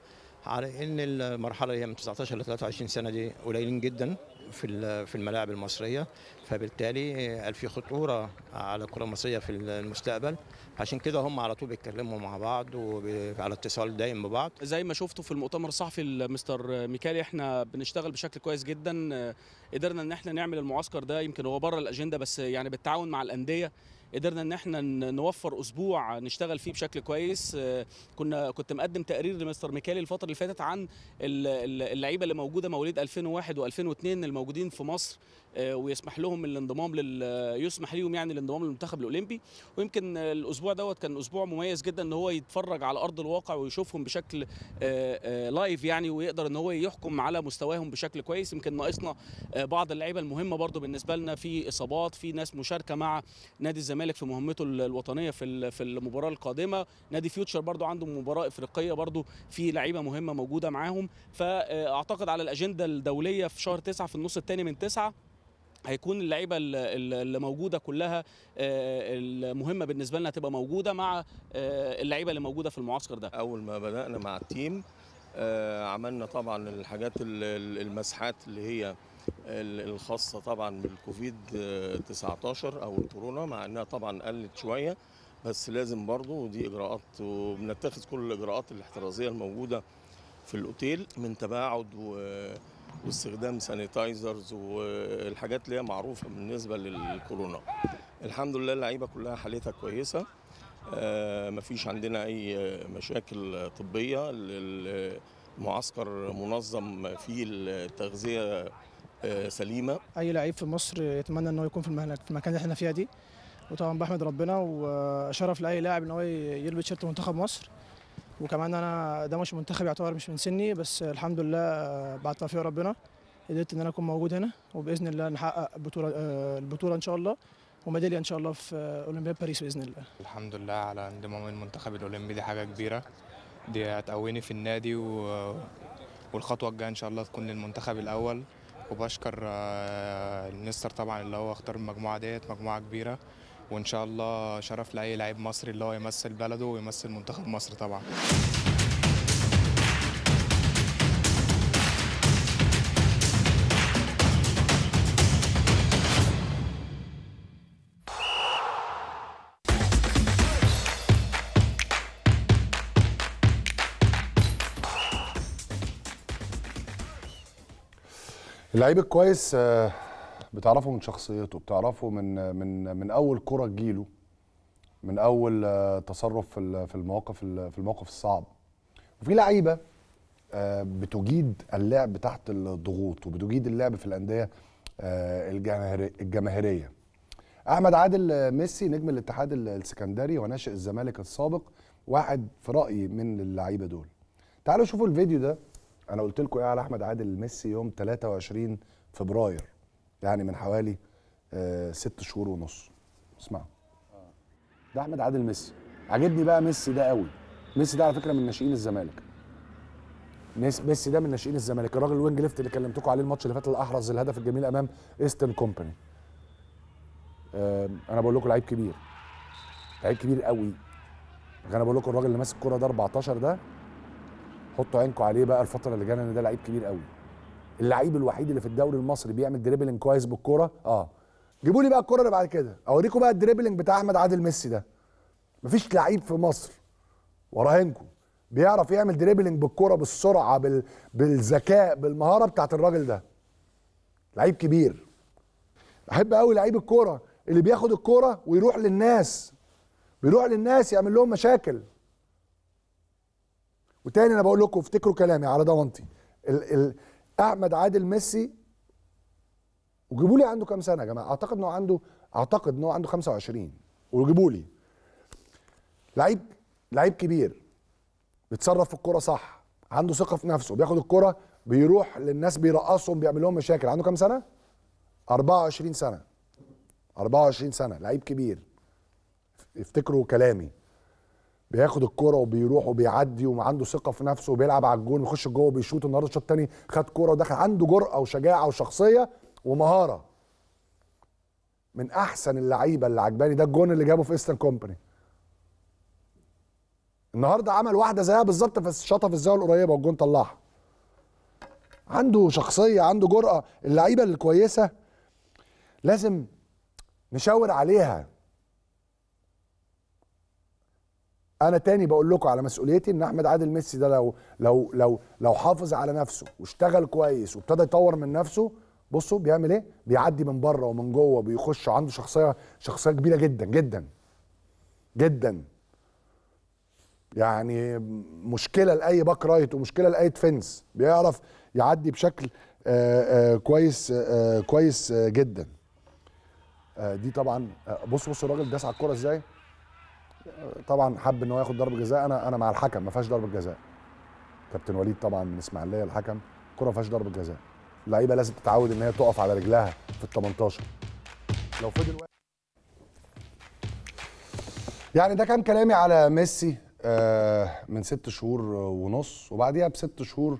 على ان المرحله اللي هي من 19 ل 23 سنه دي قليلين جدا في في الملاعب المصريه فبالتالي في خطوره على الكره المصريه في المستقبل عشان كده هم على طول بيتكلموا مع بعض وعلى اتصال دايم ببعض زي ما شفتوا في المؤتمر الصحفي المستر ميكالي احنا بنشتغل بشكل كويس جدا آه، قدرنا ان احنا نعمل المعسكر ده يمكن هو بره الاجنده بس يعني بالتعاون مع الانديه قدرنا ان احنا نوفر اسبوع نشتغل فيه بشكل كويس آه، كنا كنت مقدم تقرير لمستر ميكالي الفتره اللي فاتت عن اللعيبه اللي موجوده مواليد 2001 و2002 الموجودين في مصر آه، ويسمح لهم الانضمام لل يسمح لهم يعني الانضمام للمنتخب الاولمبي ويمكن الاسبوع دوت كان اسبوع مميز جدا ان هو يتفرج على ارض الواقع ويشوفهم بشكل لايف آه، آه، يعني ويقدر ان هو يحكم على مستواهم بشكل كويس يمكن ناقصنا بعض اللعيبه المهمه برضو بالنسبه لنا في اصابات في ناس مشاركه مع نادي الزمالك في مهمته الوطنيه في في المباراه القادمه نادي فيوتشر برضو عنده مباراه افريقيه برضو في لعيبه مهمه موجوده معاهم فاعتقد على الاجنده الدوليه في شهر تسعة في النص الثاني من تسعة هيكون اللعيبه اللي موجوده كلها آه، المهمه بالنسبه لنا هتبقى موجوده مع آه، اللعيبه اللي موجوده في المعسكر ده اول ما بدانا مع التيم آه، عملنا طبعا الحاجات المسحات اللي هي الخاصه طبعا بالكوفيد 19 او الكورونا مع انها طبعا قلت شويه بس لازم برضه ودي اجراءات وبنتخذ كل الاجراءات الاحترازيه الموجوده في الاوتيل من تباعد و واستخدام سانيتايزرز والحاجات اللي هي معروفه بالنسبه للكورونا الحمد لله اللعيبه كلها حالتها كويسه آه، مفيش عندنا اي مشاكل طبيه المعسكر منظم فيه التغذيه آه، سليمه اي لعيب في مصر يتمنى ان هو يكون في في المكان اللي احنا فيها دي وطبعا بحمد ربنا وشرف لاي لاعب ان هو يلبس شيرت منتخب مصر وكمان انا ده مش منتخب يعتبر مش من سني بس الحمد لله آه، بعد توفيق ربنا قدرت ان انا اكون موجود هنا وباذن الله نحقق بطوله آه، البطوله ان شاء الله وميداليه ان شاء الله في آه، اولمبياد باريس باذن الله الحمد لله على انضمام المنتخب الاولمبي دي حاجه كبيره دي هتقويني في النادي و... والخطوه الجايه ان شاء الله تكون للمنتخب الاول وبشكر المستر طبعا اللي هو اختار المجموعه ديت مجموعه كبيره وان شاء الله شرف لاي لعيب مصري اللي هو يمثل بلده ويمثل منتخب مصر طبعا اللعيب الكويس آه، بتعرفه من شخصيته بتعرفه من من من اول كره جيله من اول آه، تصرف في في المواقف في الموقف الصعب وفي لعيبه آه، بتجيد اللعب تحت الضغوط وبتجيد اللعب في الانديه آه، الجماهيريه احمد عادل ميسي نجم الاتحاد السكندري وناشئ الزمالك السابق واحد في رايي من اللعيبه دول تعالوا شوفوا الفيديو ده انا قلت لكم ايه على احمد عادل ميسي يوم 23 فبراير يعني من حوالي آه، ست شهور ونص اسمعوا ده احمد عادل ميسي عجبني بقى ميسي ده قوي ميسي ده على فكره من ناشئين الزمالك ميسي ده من ناشئين الزمالك الراجل الوينج ليفت اللي كلمتكم عليه الماتش اللي فات الاحرز الهدف الجميل امام ايسترن كومباني انا بقول لكم لعيب كبير لعيب كبير قوي يعني انا بقول لكم الراجل اللي ماسك الكوره ده 14 ده حطوا عينكم عليه بقى الفتره اللي جايه ده لعيب كبير قوي اللعيب الوحيد اللي في الدوري المصري بيعمل دريبلينج كويس بالكوره اه جيبوا لي بقى الكوره اللي بعد كده اوريكم بقى الدريبلينج بتاع احمد عادل ميسي ده مفيش لعيب في مصر وراهنكم بيعرف يعمل دريبلينج بالكوره بالسرعه بال... بالذكاء بالمهاره بتاعت الراجل ده لعيب كبير احب قوي لعيب الكوره اللي بياخد الكوره ويروح للناس بيروح للناس يعمل لهم مشاكل وتاني انا بقول لكم افتكروا كلامي على ضمانتي ال... ال... احمد عادل ميسي وجيبوا لي عنده كام سنه يا جماعه اعتقد ان هو عنده اعتقد ان هو عنده 25 وجيبوا لي لعيب لعيب كبير بيتصرف في الكوره صح عنده ثقه في نفسه بياخد الكوره بيروح للناس بيرقصهم بيعمل لهم مشاكل عنده كام سنه 24 سنه 24 سنه لعيب كبير افتكروا كلامي بياخد الكوره وبيروح وبيعدي وعنده ثقه في نفسه وبيلعب على الجون بيخش جوه وبيشوط النهارده الشوط الثاني خد كوره ودخل عنده جرأه وشجاعه وشخصيه ومهاره من احسن اللعيبه اللي عجباني ده الجون اللي جابه في ايستن كومباني النهارده عمل واحده زيها بالظبط بس شاطها في الزاويه القريبه والجون طلعها عنده شخصيه عنده جرأه اللعيبه الكويسه لازم نشاور عليها انا تاني بقول لكم على مسؤوليتي ان احمد عادل ميسي ده لو لو لو لو حافظ على نفسه واشتغل كويس وابتدى يطور من نفسه بصوا بيعمل ايه بيعدي من بره ومن جوه بيخش عنده شخصيه شخصيه كبيره جدا جدا جدا يعني مشكله لاي باك رايت ومشكله لاي ديفنس بيعرف يعدي بشكل آآ آه، آآ آه، كويس آآ آه، كويس جدا دي طبعا بص بص الراجل داس على الكوره ازاي طبعا حب ان هو ياخد ضربه جزاء انا انا مع الحكم ما فيهاش ضربه جزاء كابتن وليد طبعا من اسماعيليه الحكم الكره ما فيهاش ضربه جزاء اللعيبه لازم تتعود ان هي تقف على رجلها في ال 18 لو فضل يعني ده كان كلامي على ميسي آه، من ست شهور ونص وبعديها بست شهور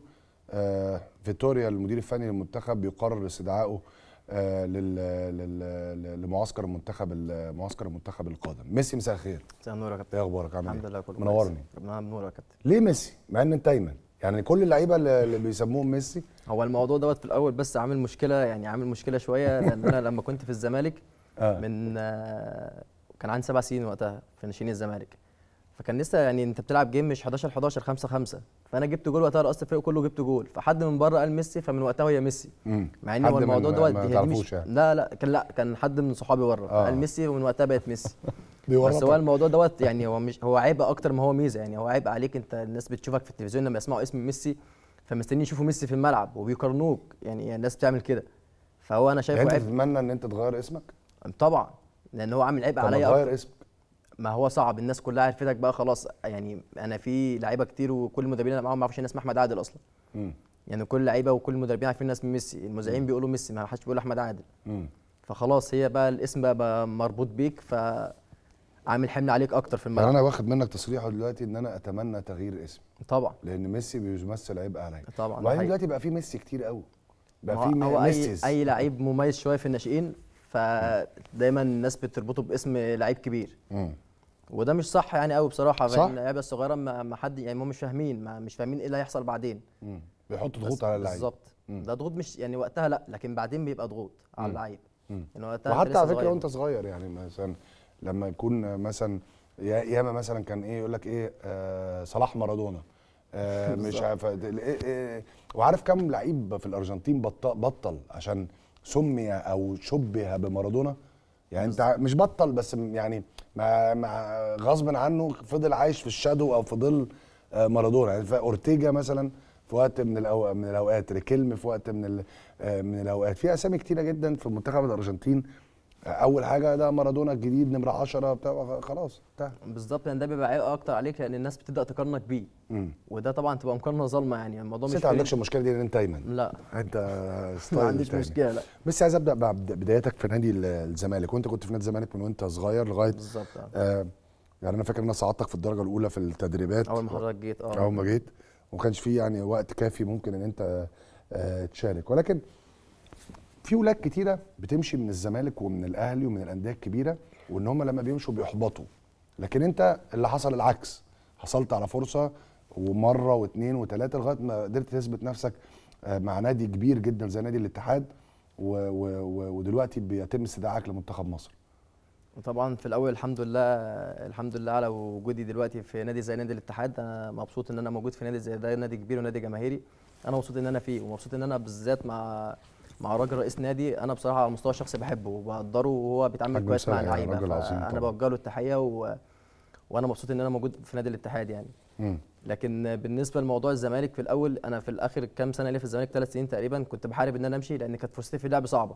آه، فيتوريا المدير الفني للمنتخب بيقرر استدعائه آه، لمعسكر المنتخب معسكر المنتخب القادم ميسي مساء الخير مساء النور يا كابتن ايه اخبارك عامل ايه الحمد لله كله منورني ربنا منور يا كابتن ليه ميسي مع ان انت ايمن يعني كل اللعيبه اللي بيسموهم ميسي هو الموضوع دوت في الاول بس عامل مشكله يعني عامل مشكله شويه لان انا لما كنت في الزمالك آه. من آه، كان عندي سبع سنين وقتها في ناشئين الزمالك فكان لسه يعني انت بتلعب جيم مش 11 11 5 5 فانا جبت جول وقتها رقصت الفريق كله جبت جول فحد من بره قال ميسي فمن وقتها هي ميسي مع ان هو الموضوع ده يعني. لا لا كان لا كان حد من صحابي بره آه. قال ميسي ومن وقتها بقت ميسي بس هو الموضوع دوت يعني هو مش هو عيب اكتر ما هو ميزه يعني هو عيب عليك انت الناس بتشوفك في التلفزيون لما يسمعوا اسم ميسي فمستنيين يشوفوا ميسي في الملعب وبيقارنوك يعني الناس بتعمل كده فهو انا يعني شايفه يعني عيب تتمنى ان انت تغير اسمك طبعا لان هو عامل عيب عليا اكتر اسمك ما هو صعب الناس كلها عرفتك بقى خلاص يعني انا في لعيبه كتير وكل المدربين اللي معاهم ما يعرفوش ان اسمه احمد عادل اصلا مم. يعني كل لعيبه وكل المدربين عارفين الناس ميسي المذيعين بيقولوا ميسي ما حدش بيقول احمد عادل مم. فخلاص هي بقى الاسم بقى, بقى مربوط بيك ف عامل حمل عليك اكتر في الملعب يعني انا واخد منك تصريحه دلوقتي ان انا اتمنى تغيير اسم طبعا لان ميسي بيمثل عيب عليا طبعا وبعدين دلوقتي بقى في ميسي كتير قوي بقى في ميسيز اي اي لعيب مميز شويه في الناشئين فدايما الناس بتربطه باسم لعيب كبير مم. وده مش صح يعني قوي بصراحه صح؟ اللعيبه الصغيره ما حد يعني هم مش فاهمين ما مش فاهمين ايه اللي هيحصل بعدين بيحط ضغوط على اللعيب بالظبط ده ضغوط مش يعني وقتها لا لكن بعدين بيبقى ضغوط على اللعيب يعني وقتها وحتى على فكره وانت صغير يعني مثلا لما يكون مثلا ياما مثلا كان ايه يقول لك ايه آه صلاح مارادونا آه مش عارف إيه،, إيه إيه وعارف كم لعيب في الارجنتين بطل, بطل عشان سمي او شبه بمارادونا يعني انت مش بطل بس يعني ما ما غصب عنه فضل عايش في الشادو او في ظل آه، مارادونا يعني اورتيجا مثلا في وقت من الأو... من الاوقات ريكيلم في وقت من ال... آه، من الاوقات في اسامي كتيره جدا في منتخب الارجنتين اول حاجه ده مارادونا الجديد نمره 10 بتاع خلاص انتهى بالظبط يعني ده بيبقى عيب اكتر عليك لان الناس بتبدا تقارنك بيه وده طبعا تبقى مقارنه ظالمه يعني الموضوع مش انت ما عندكش المشكله دي لان انت دايما لا انت ما عنديش مشكله لا بس عايز ابدا بدايتك في نادي الزمالك وانت كنت في نادي الزمالك من وانت صغير لغايه بالظبط آه يعني انا فاكر ان انا صعدتك في الدرجه الاولى في التدريبات اول ما حضرتك جيت اه اول ما جيت وما كانش في يعني وقت كافي ممكن ان انت آه تشارك ولكن في ولاد كتيره بتمشي من الزمالك ومن الاهلي ومن الانديه الكبيره وان هم لما بيمشوا بيحبطوا لكن انت اللي حصل العكس حصلت على فرصه ومره واثنين وثلاثه لغايه ما قدرت تثبت نفسك آه، مع نادي كبير جدا زي نادي الاتحاد و و و ودلوقتي بيتم استدعائك لمنتخب مصر طبعا في الاول الحمد لله الحمد لله على وجودي دلوقتي في نادي زي نادي الاتحاد انا مبسوط ان انا موجود في نادي زي ده نادي كبير ونادي جماهيري انا مبسوط ان انا فيه ومبسوط ان انا بالذات مع مع راجل رئيس نادي انا بصراحه على المستوى الشخصي بحبه وبقدره وهو بيتعامل كويس مع يعني، اللعيبه انا بوجه له التحيه و... وانا مبسوط ان انا موجود في نادي الاتحاد يعني م. لكن بالنسبه لموضوع الزمالك في الاول انا في الاخر كام سنه ليا في الزمالك ثلاث سنين تقريبا كنت بحارب ان انا امشي لان كانت فرصتي في اللعب صعبه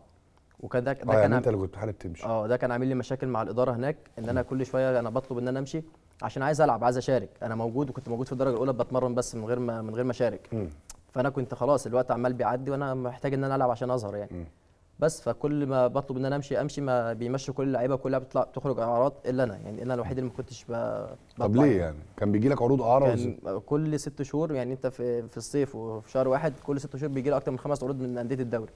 وكان ده, ده آه كان يعني انت اللي كنت بتحارب تمشي اه ده كان عامل لي مشاكل مع الاداره هناك ان انا كل شويه انا بطلب ان انا امشي عشان عايز العب عايز اشارك انا موجود وكنت موجود في الدرجه الاولى بتمرن بس من غير ما من غير ما اشارك فانا كنت خلاص الوقت عمال بيعدي وانا محتاج ان انا العب عشان اظهر يعني م. بس فكل ما بطلب ان انا امشي امشي ما بيمشوا كل اللعيبه كلها بتطلع بتخرج اعارات الا انا يعني انا الوحيد اللي ما كنتش بطلع طب ليه يعني؟ كان بيجي لك عروض اعاره كان كل ست شهور يعني انت في في الصيف وفي شهر واحد كل ست شهور بيجي لي اكتر من خمس عروض من انديه الدوري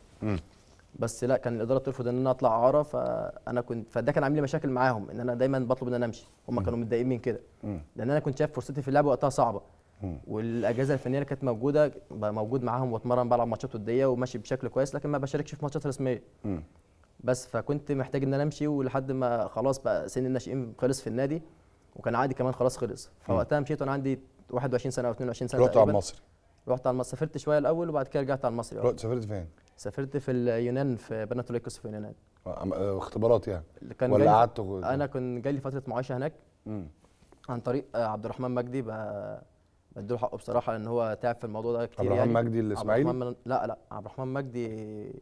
بس لا كان الاداره ترفض ان انا اطلع اعاره فانا كنت فده كان عامل لي مشاكل معاهم ان انا دايما بطلب ان انا امشي هم كانوا متضايقين من كده لان انا كنت شايف فرصتي في اللعب وقتها صعبه والاجهزه الفنيه اللي كانت موجوده موجود معاهم واتمرن بلعب ماتشات وديه وماشي بشكل كويس لكن ما بشاركش في ماتشات رسميه بس فكنت محتاج ان انا امشي ولحد ما خلاص بقى سن الناشئين خلص في النادي وكان عادي كمان خلاص خلص فوقتها مشيت وانا عندي 21 سنه او 22 سنه رحت على المصري رحت على المصري سافرت شويه الاول وبعد كده رجعت على المصري رحت سافرت فين؟ سافرت في اليونان في بناتوليكوس في اليونان آه، آه، اختبارات يعني كان ولا قعدت انا كان جالي فتره معايشه هناك مم. عن طريق عبد الرحمن مجدي بقى بديله حقه بصراحه لان هو تعب في الموضوع ده كتير عبد الرحمن يعني. مجدي الاسماعيلي عبد الرحمن لا لا عبد الرحمن مجدي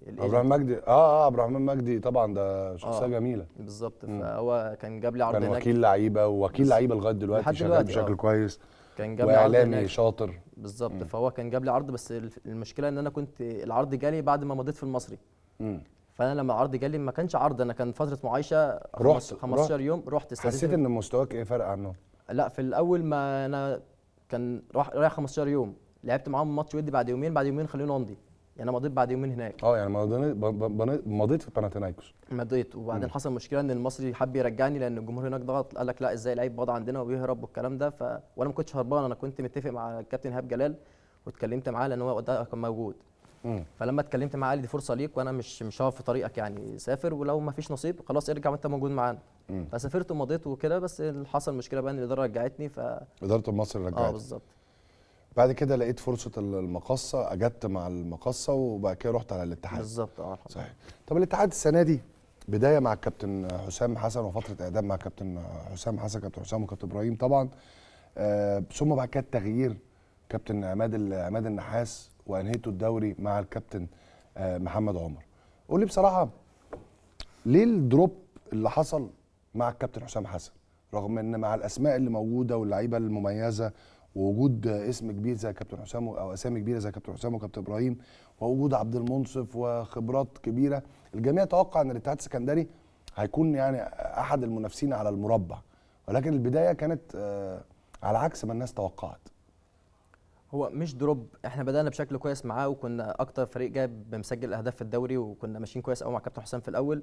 عبد الرحمن مجدي اه اه عبد الرحمن مجدي طبعا ده شخصيه آه جميله بالظبط فهو كان جاب لي عرض كان وكيل لعيبه ووكيل لعيبه لغايه دلوقتي شغال بشكل آه. كويس كان جاب لي عرض واعلامي شاطر بالظبط فهو كان جاب لي عرض بس المشكله ان انا كنت العرض جالي بعد ما مضيت في المصري م. فانا لما العرض جالي ما كانش عرض انا كان فتره معايشه رحت 15 رحت يوم رحت حسيت ان مستواك ايه فرق عنه لا في الاول ما انا كان رايح 15 يوم لعبت معاهم ماتش ودي بعد يومين بعد يومين خلوني امضي يعني انا مضيت بعد يومين هناك اه يعني مضيت في باناثينايكوس مضيت وبعدين حصل مشكله ان المصري حب يرجعني لان الجمهور هناك ضغط قال لك لا ازاي لعيب بضع عندنا وبيهرب والكلام ده ف... وانا ما كنتش هربان انا كنت متفق مع الكابتن ايهاب جلال واتكلمت معاه لان هو كان موجود فلما اتكلمت معاه قال لي دي فرصه ليك وانا مش مش هقف في طريقك يعني سافر ولو ما فيش نصيب خلاص ارجع وانت موجود معانا فسافرت ومضيت وكده بس اللي حصل مشكله بقى ان الاداره رجعتني ف اداره مصر رجعتني اه بالظبط بعد كده لقيت فرصه المقصه اجدت مع المقصه وبعد كده رحت على الاتحاد بالظبط اه صحيح طب الاتحاد السنه دي بدايه مع الكابتن حسام حسن وفتره اعداد مع الكابتن حسام حسن كابتن حسام وكابتن ابراهيم طبعا آه ثم بعد كده التغيير كابتن عماد عماد النحاس وانهيتوا الدوري مع الكابتن آه، محمد عمر قول لي بصراحه ليه الدروب اللي حصل مع الكابتن حسام حسن رغم ان مع الاسماء اللي موجوده واللعيبه المميزه ووجود اسم كبير زي كابتن حسام او اسامي كبيره زي كابتن حسام وكابتن ابراهيم ووجود عبد المنصف وخبرات كبيره الجميع توقع ان الاتحاد السكندري هيكون يعني احد المنافسين على المربع ولكن البدايه كانت آه، على عكس ما الناس توقعت هو مش دروب احنا بدانا بشكل كويس معاه وكنا اكتر فريق جاب مسجل اهداف في الدوري وكنا ماشيين كويس قوي مع كابتن حسام في الاول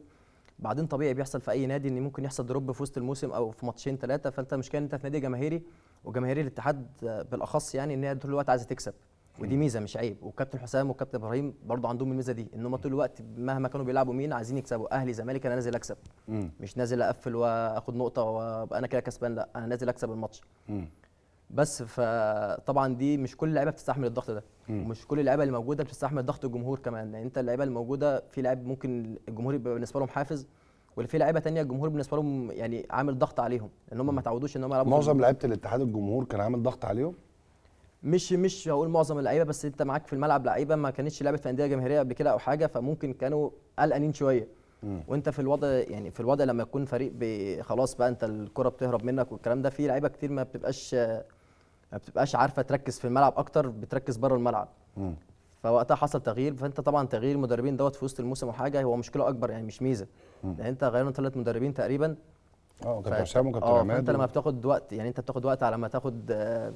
بعدين طبيعي بيحصل في اي نادي ان ممكن يحصل دروب في وسط الموسم او في ماتشين ثلاثه فانت مش كان انت في نادي جماهيري وجماهيري الاتحاد بالاخص يعني ان هي طول الوقت عايزه تكسب ودي ميزه مش عيب وكابتن حسام وكابتن ابراهيم برضه عندهم الميزه دي ان هم طول الوقت مهما كانوا بيلعبوا مين عايزين يكسبوا اهلي زمالك انا نازل اكسب مش نازل اقفل واخد نقطه وابقى انا كده كسبان لا انا نازل اكسب الماتش بس فطبعا دي مش كل اللعيبه بتستحمل الضغط ده ومش كل اللعيبه اللي موجوده بتستحمل ضغط الجمهور كمان يعني انت اللعيبه الموجوده في لعيب ممكن الجمهور يبقى بالنسبه لهم حافز واللي في لعيبه تانية الجمهور بالنسبه لهم يعني عامل ضغط عليهم ان هم ما تعودوش ان هم يلعبوا معظم لعيبه الاتحاد الجمهور كان عامل ضغط عليهم مش مش هقول معظم اللعيبه بس انت معاك في الملعب لعيبه ما كانتش لعبت في انديه جماهيريه قبل كده او حاجه فممكن كانوا قلقانين شويه وانت في الوضع يعني في الوضع لما يكون فريق خلاص بقى انت الكره بتهرب منك والكلام ده في لعيبه كتير ما بتبقاش ما بتبقاش عارفه تركز في الملعب اكتر بتركز بره الملعب م. فوقتها حصل تغيير فانت طبعا تغيير المدربين دوت في وسط الموسم وحاجه هو مشكله اكبر يعني مش ميزه لان يعني انت غيرنا ثلاث مدربين تقريبا اه كابتن حسام آه، وكابتن عماد انت لما بتاخد وقت يعني انت بتاخد وقت على ما تاخد آه،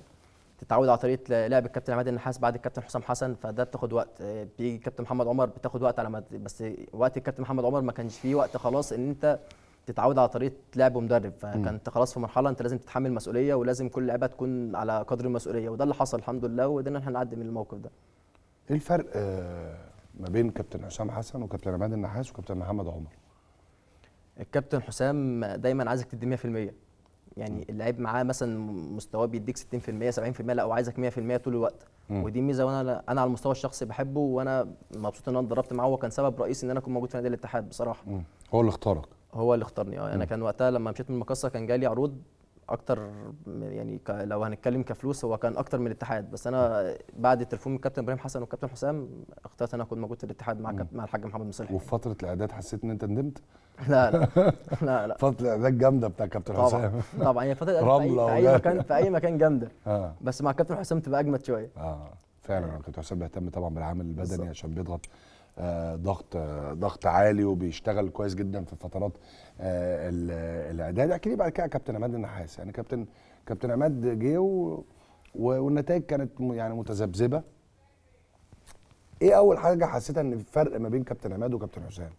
تتعود على طريقه لعب الكابتن عماد النحاس بعد الكابتن حسام حسن فده بتاخد وقت آه، بيجي الكابتن محمد عمر بتاخد وقت على ما بس وقت الكابتن محمد عمر ما كانش فيه وقت خلاص ان انت تتعود على طريقه لعب ومدرب فكانت خلاص في مرحله انت لازم تتحمل مسؤوليه ولازم كل لعبه تكون على قدر المسؤوليه وده اللي حصل الحمد لله وقدرنا احنا نعدي من الموقف ده ايه الفرق آه، ما بين كابتن حسام حسن وكابتن عماد النحاس وكابتن محمد عمر الكابتن حسام دايما عايزك تدي 100% يعني اللعيب معاه مثلا مستواه بيديك 60% 70% لا وعايزك 100% طول الوقت م. ودي ميزه وانا انا على المستوى الشخصي بحبه وانا مبسوط ان انا اتدربت معاه وكان سبب رئيسي ان انا اكون موجود في نادي الاتحاد بصراحه م. هو اللي اختارك هو اللي اختارني اه انا كان وقتها لما مشيت من المقصه كان جالي عروض اكتر يعني ك... لو هنتكلم كفلوس هو كان اكتر من الاتحاد بس انا بعد التليفون من كابتن ابراهيم حسن والكابتن حسام اخترت انا اكون موجود في الاتحاد مع مع الحاج محمد مصلحي وفي فتره الاعداد حسيت ان انت ندمت؟ لا لا لا لا فتره الاعداد جامده بتاع كابتن حسام طبعا هي فتره رمله في, أي... في اي مكان في اي مكان جامده آه. بس مع كابتن حسام تبقى اجمد شويه اه فعلا كابتن حسام بيهتم طبعا بالعامل البدني عشان بيضغط آه، ضغط آه، ضغط عالي وبيشتغل كويس جدا في فترات آه، الاعداد احكي لي بعد كده كابتن عماد النحاس يعني كابتن كابتن عماد جه والنتائج كانت يعني متذبذبه ايه اول حاجه حسيتها ان في فرق ما بين كابتن عماد وكابتن حسام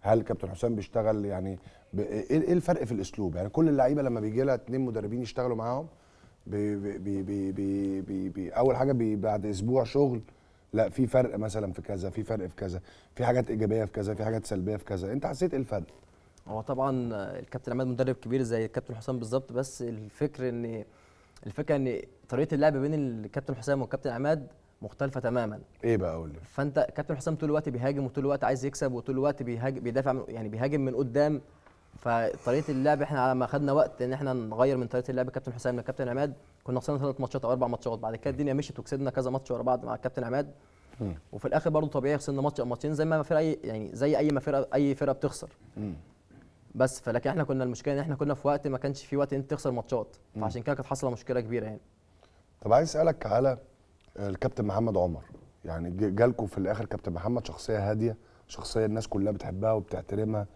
هل كابتن حسام بيشتغل يعني ب... إيه،, ايه الفرق في الاسلوب يعني كل اللعيبه لما بيجي لها اتنين مدربين يشتغلوا معاهم بي بي بي بي بي بي اول حاجه بي بعد اسبوع شغل لا في فرق مثلا في كذا في فرق في كذا في حاجات ايجابيه في كذا في حاجات سلبيه في كذا انت حسيت ايه الفرق هو طبعا الكابتن عماد مدرب كبير زي الكابتن حسام بالظبط بس الفكر ان الفكره ان طريقه اللعب بين الكابتن حسام والكابتن عماد مختلفة تماما. ايه بقى اقول لك؟ فانت كابتن حسام طول الوقت بيهاجم وطول الوقت عايز يكسب وطول الوقت بيهاجم بيدافع يعني بيهاجم من قدام فطريقه اللعب احنا على ما خدنا وقت ان احنا نغير من طريقه اللعب كابتن حسام لكابتن عماد كنا خسرنا ثلاث ماتشات او اربع ماتشات بعد كده الدنيا مشيت وكسبنا كذا ماتش ورا بعض مع الكابتن عماد وفي الاخر برضه طبيعي خسرنا ماتش او ماتشين زي ما فرقه اي يعني زي اي ما فرقه اي فرقه بتخسر بس فلكن احنا كنا المشكله ان احنا كنا في وقت ما كانش في وقت ان تخسر ماتشات فعشان كده كانت حصل مشكله كبيره يعني طب عايز اسالك على الكابتن محمد عمر يعني جالكم في الاخر كابتن محمد شخصيه هاديه شخصيه الناس كلها بتحبها وبتحترمها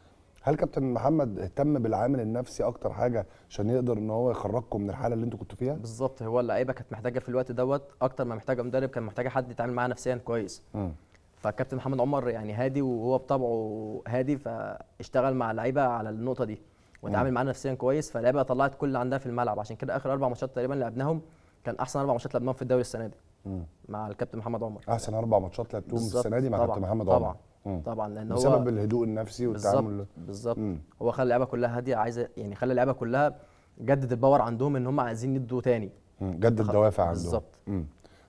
هل كابتن محمد اهتم بالعامل النفسي اكتر حاجه عشان يقدر ان هو يخرجكم من الحاله اللي انتوا كنتوا فيها بالظبط هو اللعيبه كانت محتاجه في الوقت دوت اكتر ما محتاجه مدرب كان محتاجه حد يتعامل معاه نفسيا كويس م. فكابتن محمد عمر يعني هادي وهو بطبعه هادي فاشتغل مع اللعيبه على النقطه دي وتعامل معاه نفسيا كويس فاللعيبه طلعت كل اللي عندها في الملعب عشان كده اخر اربع ماتشات تقريبا لعبناهم كان احسن اربع ماتشات لعبناهم في الدوري السنه دي مم. مع الكابتن محمد عمر احسن اربع ماتشات لعبتهم السنه دي مع الكابتن محمد عمر طبعا مم. طبعا لان هو بسبب الهدوء النفسي والتعامل بالظبط هو خلى اللعيبه كلها هاديه عايزه يعني خلى اللعيبه كلها جدد الباور عندهم ان هم عايزين يدوا تاني مم. جدد الدوافع عندهم بالظبط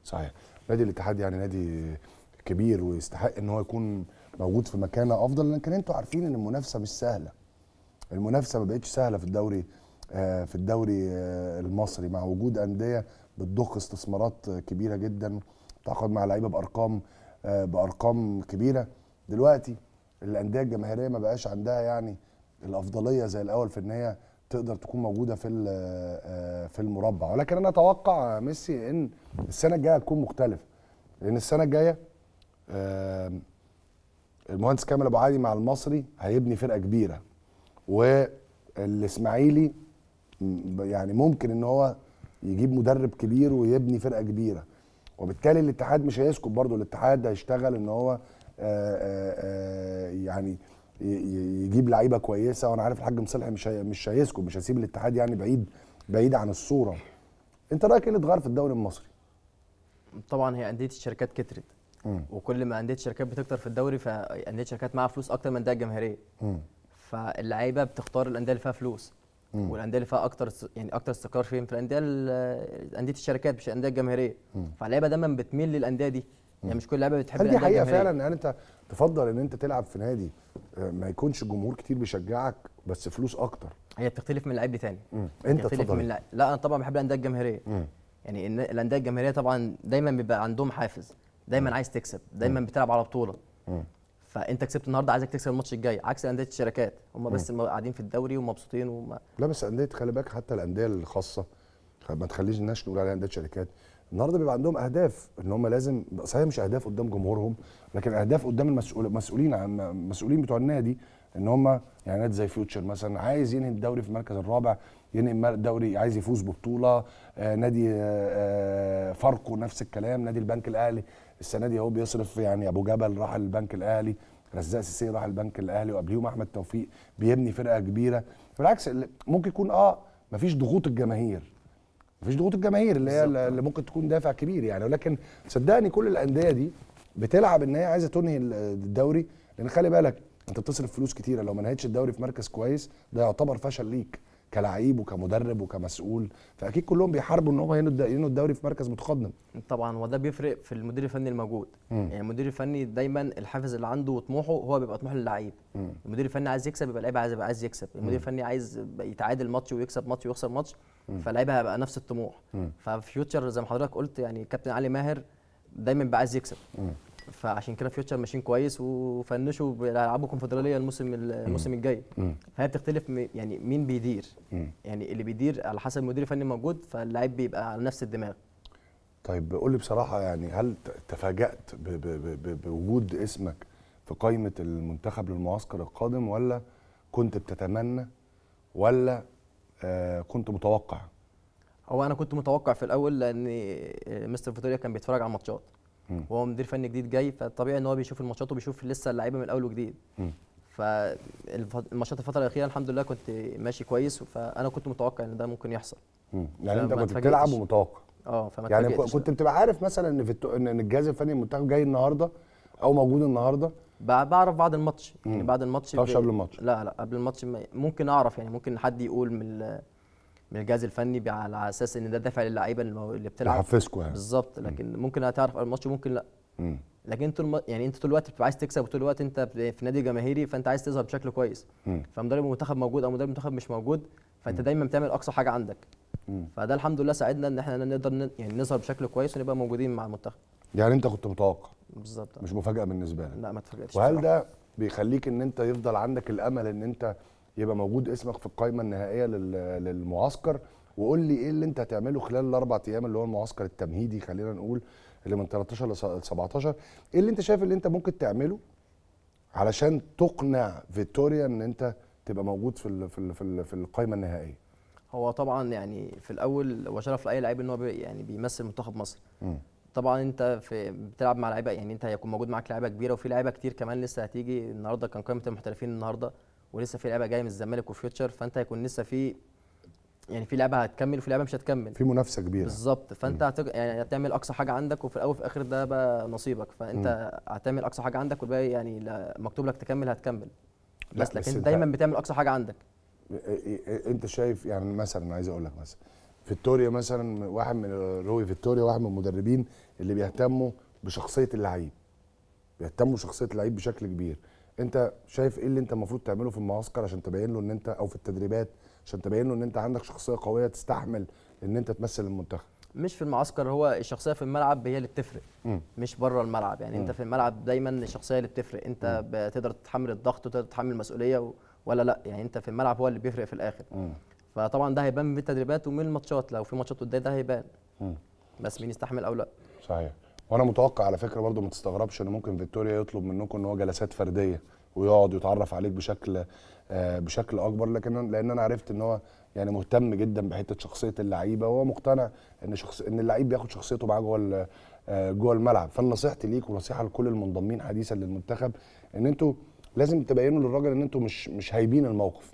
صحيح نادي الاتحاد يعني نادي كبير ويستحق ان هو يكون موجود في مكانه افضل لكن انتوا عارفين ان المنافسه مش سهله المنافسه ما بقتش سهله في الدوري آه في الدوري آه المصري مع وجود انديه بتضخ استثمارات كبيره جدا تعاقد مع لعيبه بارقام آه، بارقام كبيره دلوقتي الانديه الجماهيريه ما بقاش عندها يعني الافضليه زي الاول في ان هي تقدر تكون موجوده في آه، آه، في المربع ولكن انا اتوقع ميسي ان السنه الجايه هتكون مختلفه لان السنه الجايه المهندس كامل ابو عادي مع المصري هيبني فرقه كبيره والاسماعيلي يعني ممكن ان هو يجيب مدرب كبير ويبني فرقه كبيره وبالتالي الاتحاد مش هيسكت برضه الاتحاد هيشتغل ان هو آه، آه، آه، يعني يجيب لعيبه كويسه وانا عارف الحاج مصالح مش مش هيسكت مش هيسيب الاتحاد يعني بعيد بعيد عن الصوره انت رايك ايه اللي اتغير في الدوري المصري طبعا هي انديه الشركات كترت وكل ما انديه الشركات بتكتر في الدوري فانديه الشركات معاها فلوس اكتر من الانديه الجماهيريه فاللعيبه بتختار الانديه اللي فيها فلوس مم. والانديه اللي فيها اكتر يعني اكتر استقرار فين في الانديه انديه الشركات مش الانديه الجماهيريه فاللعيبه دايما بتميل للانديه دي يعني مش كل لعيبه بتحب النادي دي حقيقه فعلا يعني انت تفضل ان انت تلعب في نادي آه، ما يكونش جمهور كتير بيشجعك بس فلوس اكتر هي بتختلف من لعيب لتاني انت بتختلف من لا انا طبعا بحب الانديه الجماهيريه يعني الانديه الجماهيريه طبعا دايما بيبقى عندهم حافز دايما عايز تكسب دايما بتلعب على بطوله فانت كسبت النهارده عايزك تكسب الماتش الجاي عكس انديه الشركات هم بس قاعدين في الدوري ومبسوطين وما لا بس انديه خلي بالك حتى الانديه الخاصه ما تخليناش نقول عليها انديه شركات النهارده بيبقى عندهم اهداف ان هم لازم صحيح مش اهداف قدام جمهورهم لكن اهداف قدام المسؤول مسؤولين بتوع النادي ان هم يعني نادي زي فيوتشر مثلا عايز ينهي الدوري في المركز الرابع ينهي الدوري عايز يفوز ببطوله آه نادي آه،, آه فاركو نفس الكلام نادي البنك الاهلي السنه دي اهو بيصرف يعني ابو جبل راح البنك الاهلي رزاق سيسي راح البنك الاهلي وقبليهم احمد توفيق بيبني فرقه كبيره بالعكس ممكن يكون اه مفيش ضغوط الجماهير مفيش ضغوط الجماهير اللي هي اللي ممكن تكون دافع كبير يعني ولكن صدقني كل الانديه دي بتلعب ان هي عايزه تنهي الدوري لان خلي بالك انت بتصرف فلوس كتيره لو ما نهيتش الدوري في مركز كويس ده يعتبر فشل ليك كلعيب وكمدرب وكمسؤول فاكيد كلهم بيحاربوا ان هم ينهوا الدوري في مركز متقدم طبعا وده بيفرق في المدير الفني الموجود مم. يعني المدير الفني دايما الحافز اللي عنده وطموحه هو بيبقى طموح اللعيب المدير الفني عايز يكسب يبقى اللعيب عايز يبقى عايز يكسب المدير الفني عايز يتعادل ماتش ويكسب ماتش ويخسر ماتش فاللعيب هيبقى نفس الطموح ففيوتشر زي ما حضرتك قلت يعني كابتن علي ماهر دايما بيبقى عايز يكسب مم. فعشان كده فيوتشر ماشيين كويس وفنشوا بيلعبوا كونفدراليه الموسم الموسم الجاي فهي بتختلف يعني مين بيدير يعني اللي بيدير على حسب المدير الفني موجود فاللاعب بيبقى على نفس الدماغ طيب قول لي بصراحه يعني هل تفاجات بوجود اسمك في قائمه المنتخب للمعسكر القادم ولا كنت بتتمنى ولا آه كنت متوقع هو انا كنت متوقع في الاول لان مستر آه، فيتوريا كان بيتفرج على الماتشات وهو مدير فني جديد جاي فطبيعي ان هو بيشوف الماتشات وبيشوف لسه اللعيبه من الاول وجديد فالماتشات الفتره الاخيره الحمد لله كنت ماشي كويس فانا كنت متوقع ان ده ممكن يحصل يعني انت كنت بتلعب ومتوقع اه فما يعني كنت بتبقى عارف مثلا ان في ان الجهاز الفني المنتخب جاي النهارده او موجود النهارده بعرف بعد الماتش يعني بعد الماتش ما قبل الماتش لا لا قبل الماتش ممكن اعرف يعني ممكن حد يقول من من الجهاز الفني على اساس ان ده دافع للعيبه اللي بتلعب تحفزكم يعني بالظبط لكن ممكن هتعرف الماتش ممكن لا مم. لكن انت الم... يعني انت طول الوقت بتبقى عايز تكسب وطول الوقت انت في نادي جماهيري فانت عايز تظهر بشكل كويس فمدرب المنتخب موجود او مدرب المنتخب مش موجود فانت دايما بتعمل اقصى حاجه عندك فده الحمد لله ساعدنا ان احنا نقدر ن... يعني نظهر بشكل كويس ونبقى موجودين مع المنتخب يعني انت كنت متوقع بالظبط مش مفاجاه بالنسبه لك لا ما اتفاجئتش وهل ده بيخليك ان انت يفضل عندك الامل ان انت يبقى موجود اسمك في القائمه النهائيه للمعسكر وقول لي ايه اللي انت هتعمله خلال الاربع ايام اللي هو المعسكر التمهيدي خلينا نقول اللي من 13 ل 17 ايه اللي انت شايف اللي انت ممكن تعمله علشان تقنع فيتوريا ان انت تبقى موجود في في في, في القائمه النهائيه هو طبعا يعني في الاول هو شرف لاي لعيب ان هو يعني بيمثل منتخب مصر م. طبعا انت في بتلعب مع لعيبه يعني انت هيكون موجود معاك لعيبه كبيره وفي لعيبه كتير كمان لسه هتيجي النهارده كان قائمه المحترفين النهارده ولسه في لعبه جايه من الزمالك وفيوتشر فانت هيكون لسه في يعني في لعبه هتكمل وفي لعبه مش هتكمل في منافسه كبيره بالظبط فانت هتج... يعني هتعمل اقصى حاجه عندك وفي الاول وفي الاخر ده بقى نصيبك فانت م. هتعمل اقصى حاجه عندك والباقي يعني مكتوب لك تكمل هتكمل بس لكن بس دايما بتعمل اقصى حاجه عندك انت شايف يعني مثلا عايز اقول لك مثلا فيكتوريا مثلا واحد من روي فيكتوريا واحد من المدربين اللي بيهتموا بشخصيه اللعيب بيهتموا بشخصيه اللعيب بشكل كبير انت شايف ايه اللي انت المفروض تعمله في المعسكر عشان تبين له ان انت او في التدريبات عشان تبين له ان انت عندك شخصيه قويه تستحمل ان انت تمثل المنتخب مش في المعسكر هو الشخصيه في الملعب هي اللي بتفرق م. مش بره الملعب يعني م. انت في الملعب دايما الشخصيه اللي بتفرق انت بتقدر تتحمل الضغط وتقدر تتحمل المسؤوليه ولا لا يعني انت في الملعب هو اللي بيفرق في الاخر م. فطبعا ده هيبان من التدريبات ومن الماتشات لو في ماتشات قدام ده هيبان بس مين يستحمل او لا صحيح وانا متوقع على فكره برضو ما تستغربش ان ممكن فيكتوريا يطلب منكم ان هو جلسات فرديه ويقعد يتعرف عليك بشكل آه، بشكل اكبر لكن لان انا عرفت ان هو يعني مهتم جدا بحته شخصيه اللعيبه وهو مقتنع ان شخص ان اللعيب بياخد شخصيته معاه جوه آه، جوه الملعب فنصيحتي ليك ونصيحه لكل المنضمين حديثا للمنتخب ان انتوا لازم تبينوا للراجل ان انتوا مش مش هايبين الموقف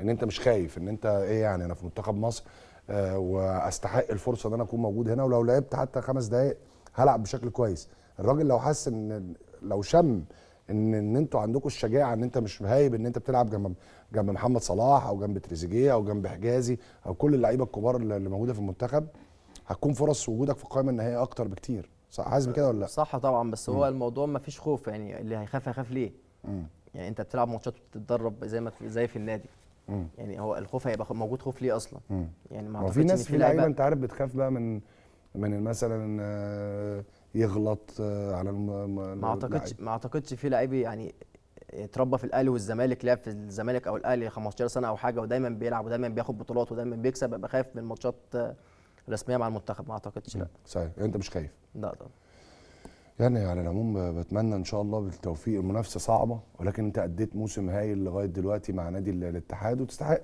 ان انت مش خايف ان انت ايه يعني انا في منتخب مصر آه، واستحق الفرصه ان انا اكون موجود هنا ولو لعبت حتى خمس دقائق هلعب بشكل كويس الراجل لو حس ان لو شم ان ان انتوا عندكم الشجاعه ان انت مش هايب ان انت بتلعب جنب جنب محمد صلاح او جنب تريزيجيه او جنب حجازي او كل اللعيبه الكبار اللي موجوده في المنتخب هتكون فرص وجودك في القائمه النهائيه اكتر بكتير صح حاسس أه، بكده ولا لا صح طبعا بس هو الموضوع ما فيش خوف يعني اللي هيخاف هيخاف ليه م. يعني انت بتلعب ماتشات وبتتدرب زي ما زي في النادي م. يعني هو الخوف هيبقى موجود خوف ليه اصلا م. يعني ما في ناس في لعيبه انت عارف بتخاف بقى من من مثلا آه، يغلط آه، على الم... ما اعتقدش ما اعتقدش في لعيب يعني اتربى في الاهلي والزمالك لعب في الزمالك او الاهلي 15 سنه او حاجه ودايما بيلعب ودايما بياخد بطولات ودايما بيكسب ابقى خايف من ماتشات آه، رسميه مع المنتخب ما اعتقدش لا صحيح انت مش خايف لا طبعا يعني على العموم بتمنى ان شاء الله بالتوفيق المنافسه صعبه ولكن انت اديت موسم هايل لغايه دلوقتي مع نادي الاتحاد وتستحق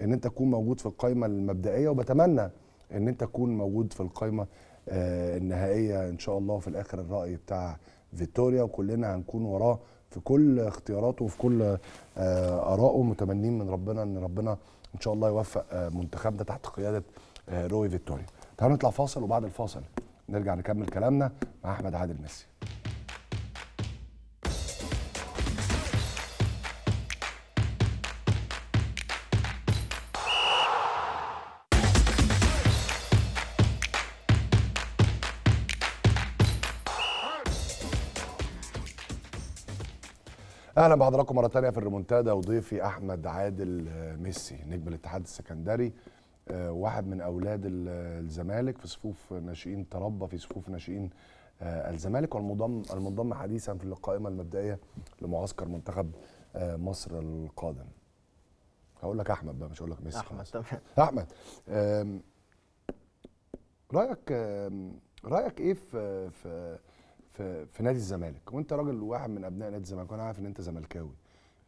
ان انت تكون موجود في القائمه المبدئيه وبتمنى ان انت تكون موجود في القائمه آه، النهائيه ان شاء الله في الاخر الراي بتاع فيتوريا وكلنا هنكون وراه في كل اختياراته وفي كل آه، ارائه متمنين من ربنا ان ربنا ان شاء الله يوفق آه، منتخبنا تحت قياده روي فيتوريا تعالوا نطلع فاصل وبعد الفاصل نرجع نكمل كلامنا مع احمد عادل ميسي اهلا بحضراتكم مره ثانيه في الريمونتادا وضيفي احمد عادل آه، ميسي نجم الاتحاد السكندري آه، واحد من اولاد الزمالك في صفوف ناشئين تربى في صفوف ناشئين آه، الزمالك والمنضم المنضم حديثا في القائمه المبدئيه لمعسكر منتخب مصر القادم هقول لك احمد بقى مش هقول لك ميسي احمد طبعا. احمد رايك رايك ايه في في في في نادي الزمالك وانت راجل واحد من ابناء نادي الزمالك وانا عارف ان انت زملكاوي